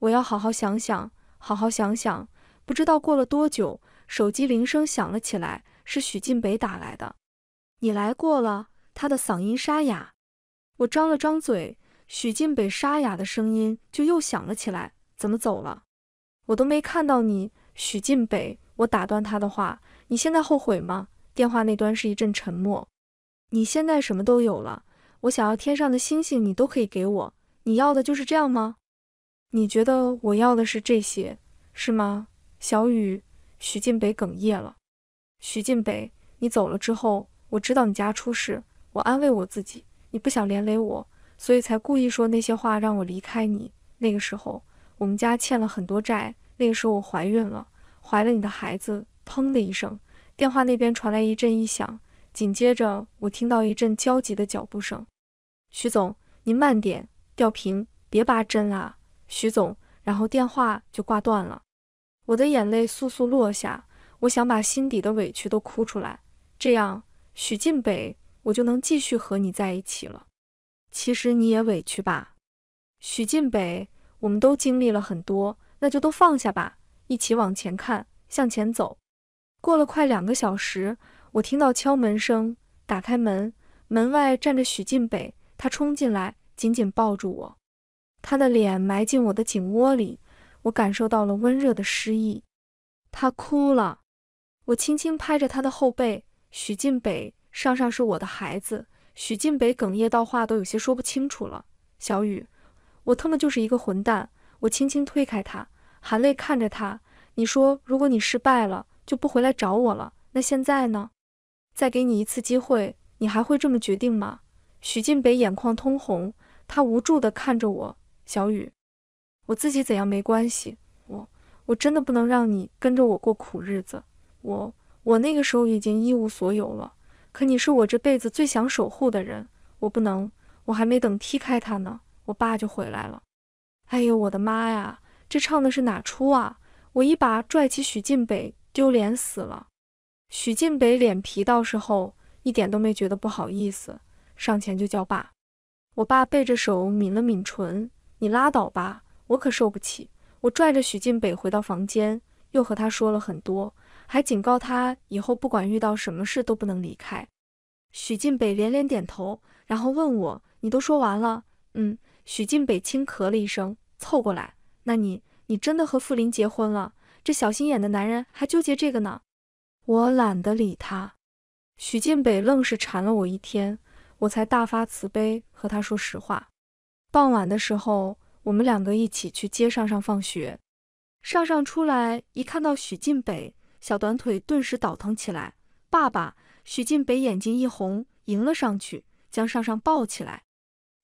我要好好想想，好好想想。不知道过了多久，手机铃声响了起来。是许晋北打来的，你来过了，他的嗓音沙哑。我张了张嘴，许晋北沙哑的声音就又响了起来。怎么走了？我都没看到你。许晋北，我打断他的话。你现在后悔吗？电话那端是一阵沉默。你现在什么都有了，我想要天上的星星，你都可以给我。你要的就是这样吗？你觉得我要的是这些，是吗？小雨，许晋北哽咽了。徐进北，你走了之后，我知道你家出事，我安慰我自己，你不想连累我，所以才故意说那些话让我离开你。那个时候，我们家欠了很多债，那个时候我怀孕了，怀了你的孩子。砰的一声，电话那边传来一阵异响，紧接着我听到一阵焦急的脚步声。徐总，您慢点，吊瓶，别拔针啊，徐总。然后电话就挂断了，我的眼泪簌簌落下。我想把心底的委屈都哭出来，这样许晋北我就能继续和你在一起了。其实你也委屈吧，许晋北，我们都经历了很多，那就都放下吧，一起往前看，向前走。过了快两个小时，我听到敲门声，打开门，门外站着许晋北，他冲进来，紧紧抱住我，他的脸埋进我的颈窝里，我感受到了温热的诗意，他哭了。我轻轻拍着他的后背，许晋北，尚尚是我的孩子。许晋北哽咽道，话都有些说不清楚了。小雨，我他妈就是一个混蛋。我轻轻推开他，含泪看着他。你说，如果你失败了，就不回来找我了，那现在呢？再给你一次机会，你还会这么决定吗？许晋北眼眶通红，他无助地看着我。小雨，我自己怎样没关系，我我真的不能让你跟着我过苦日子。我我那个时候已经一无所有了，可你是我这辈子最想守护的人，我不能，我还没等踢开他呢，我爸就回来了。哎呦我的妈呀，这唱的是哪出啊？我一把拽起许晋北，丢脸死了。许晋北脸皮倒是厚，一点都没觉得不好意思，上前就叫爸。我爸背着手抿了抿唇，你拉倒吧，我可受不起。我拽着许晋北回到房间，又和他说了很多。还警告他，以后不管遇到什么事都不能离开。许晋北连连点头，然后问我：“你都说完了？”嗯，许晋北轻咳了一声，凑过来：“那你，你真的和傅林结婚了？这小心眼的男人还纠结这个呢？”我懒得理他。许晋北愣是缠了我一天，我才大发慈悲和他说实话。傍晚的时候，我们两个一起去接上上放学。上上出来一看到许晋北。小短腿顿时倒腾起来。爸爸，许晋北眼睛一红，迎了上去，将上上抱起来。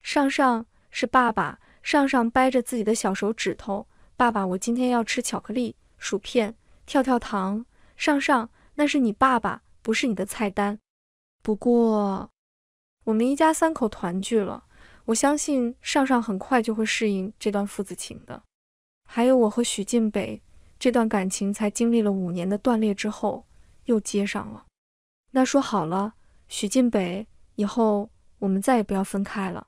上上是爸爸。上上掰着自己的小手指头：“爸爸，我今天要吃巧克力、薯片、跳跳糖。”上上，那是你爸爸，不是你的菜单。不过，我们一家三口团聚了，我相信上上很快就会适应这段父子情的。还有我和许晋北。这段感情才经历了五年的断裂之后，又接上了。那说好了，许晋北，以后我们再也不要分开了。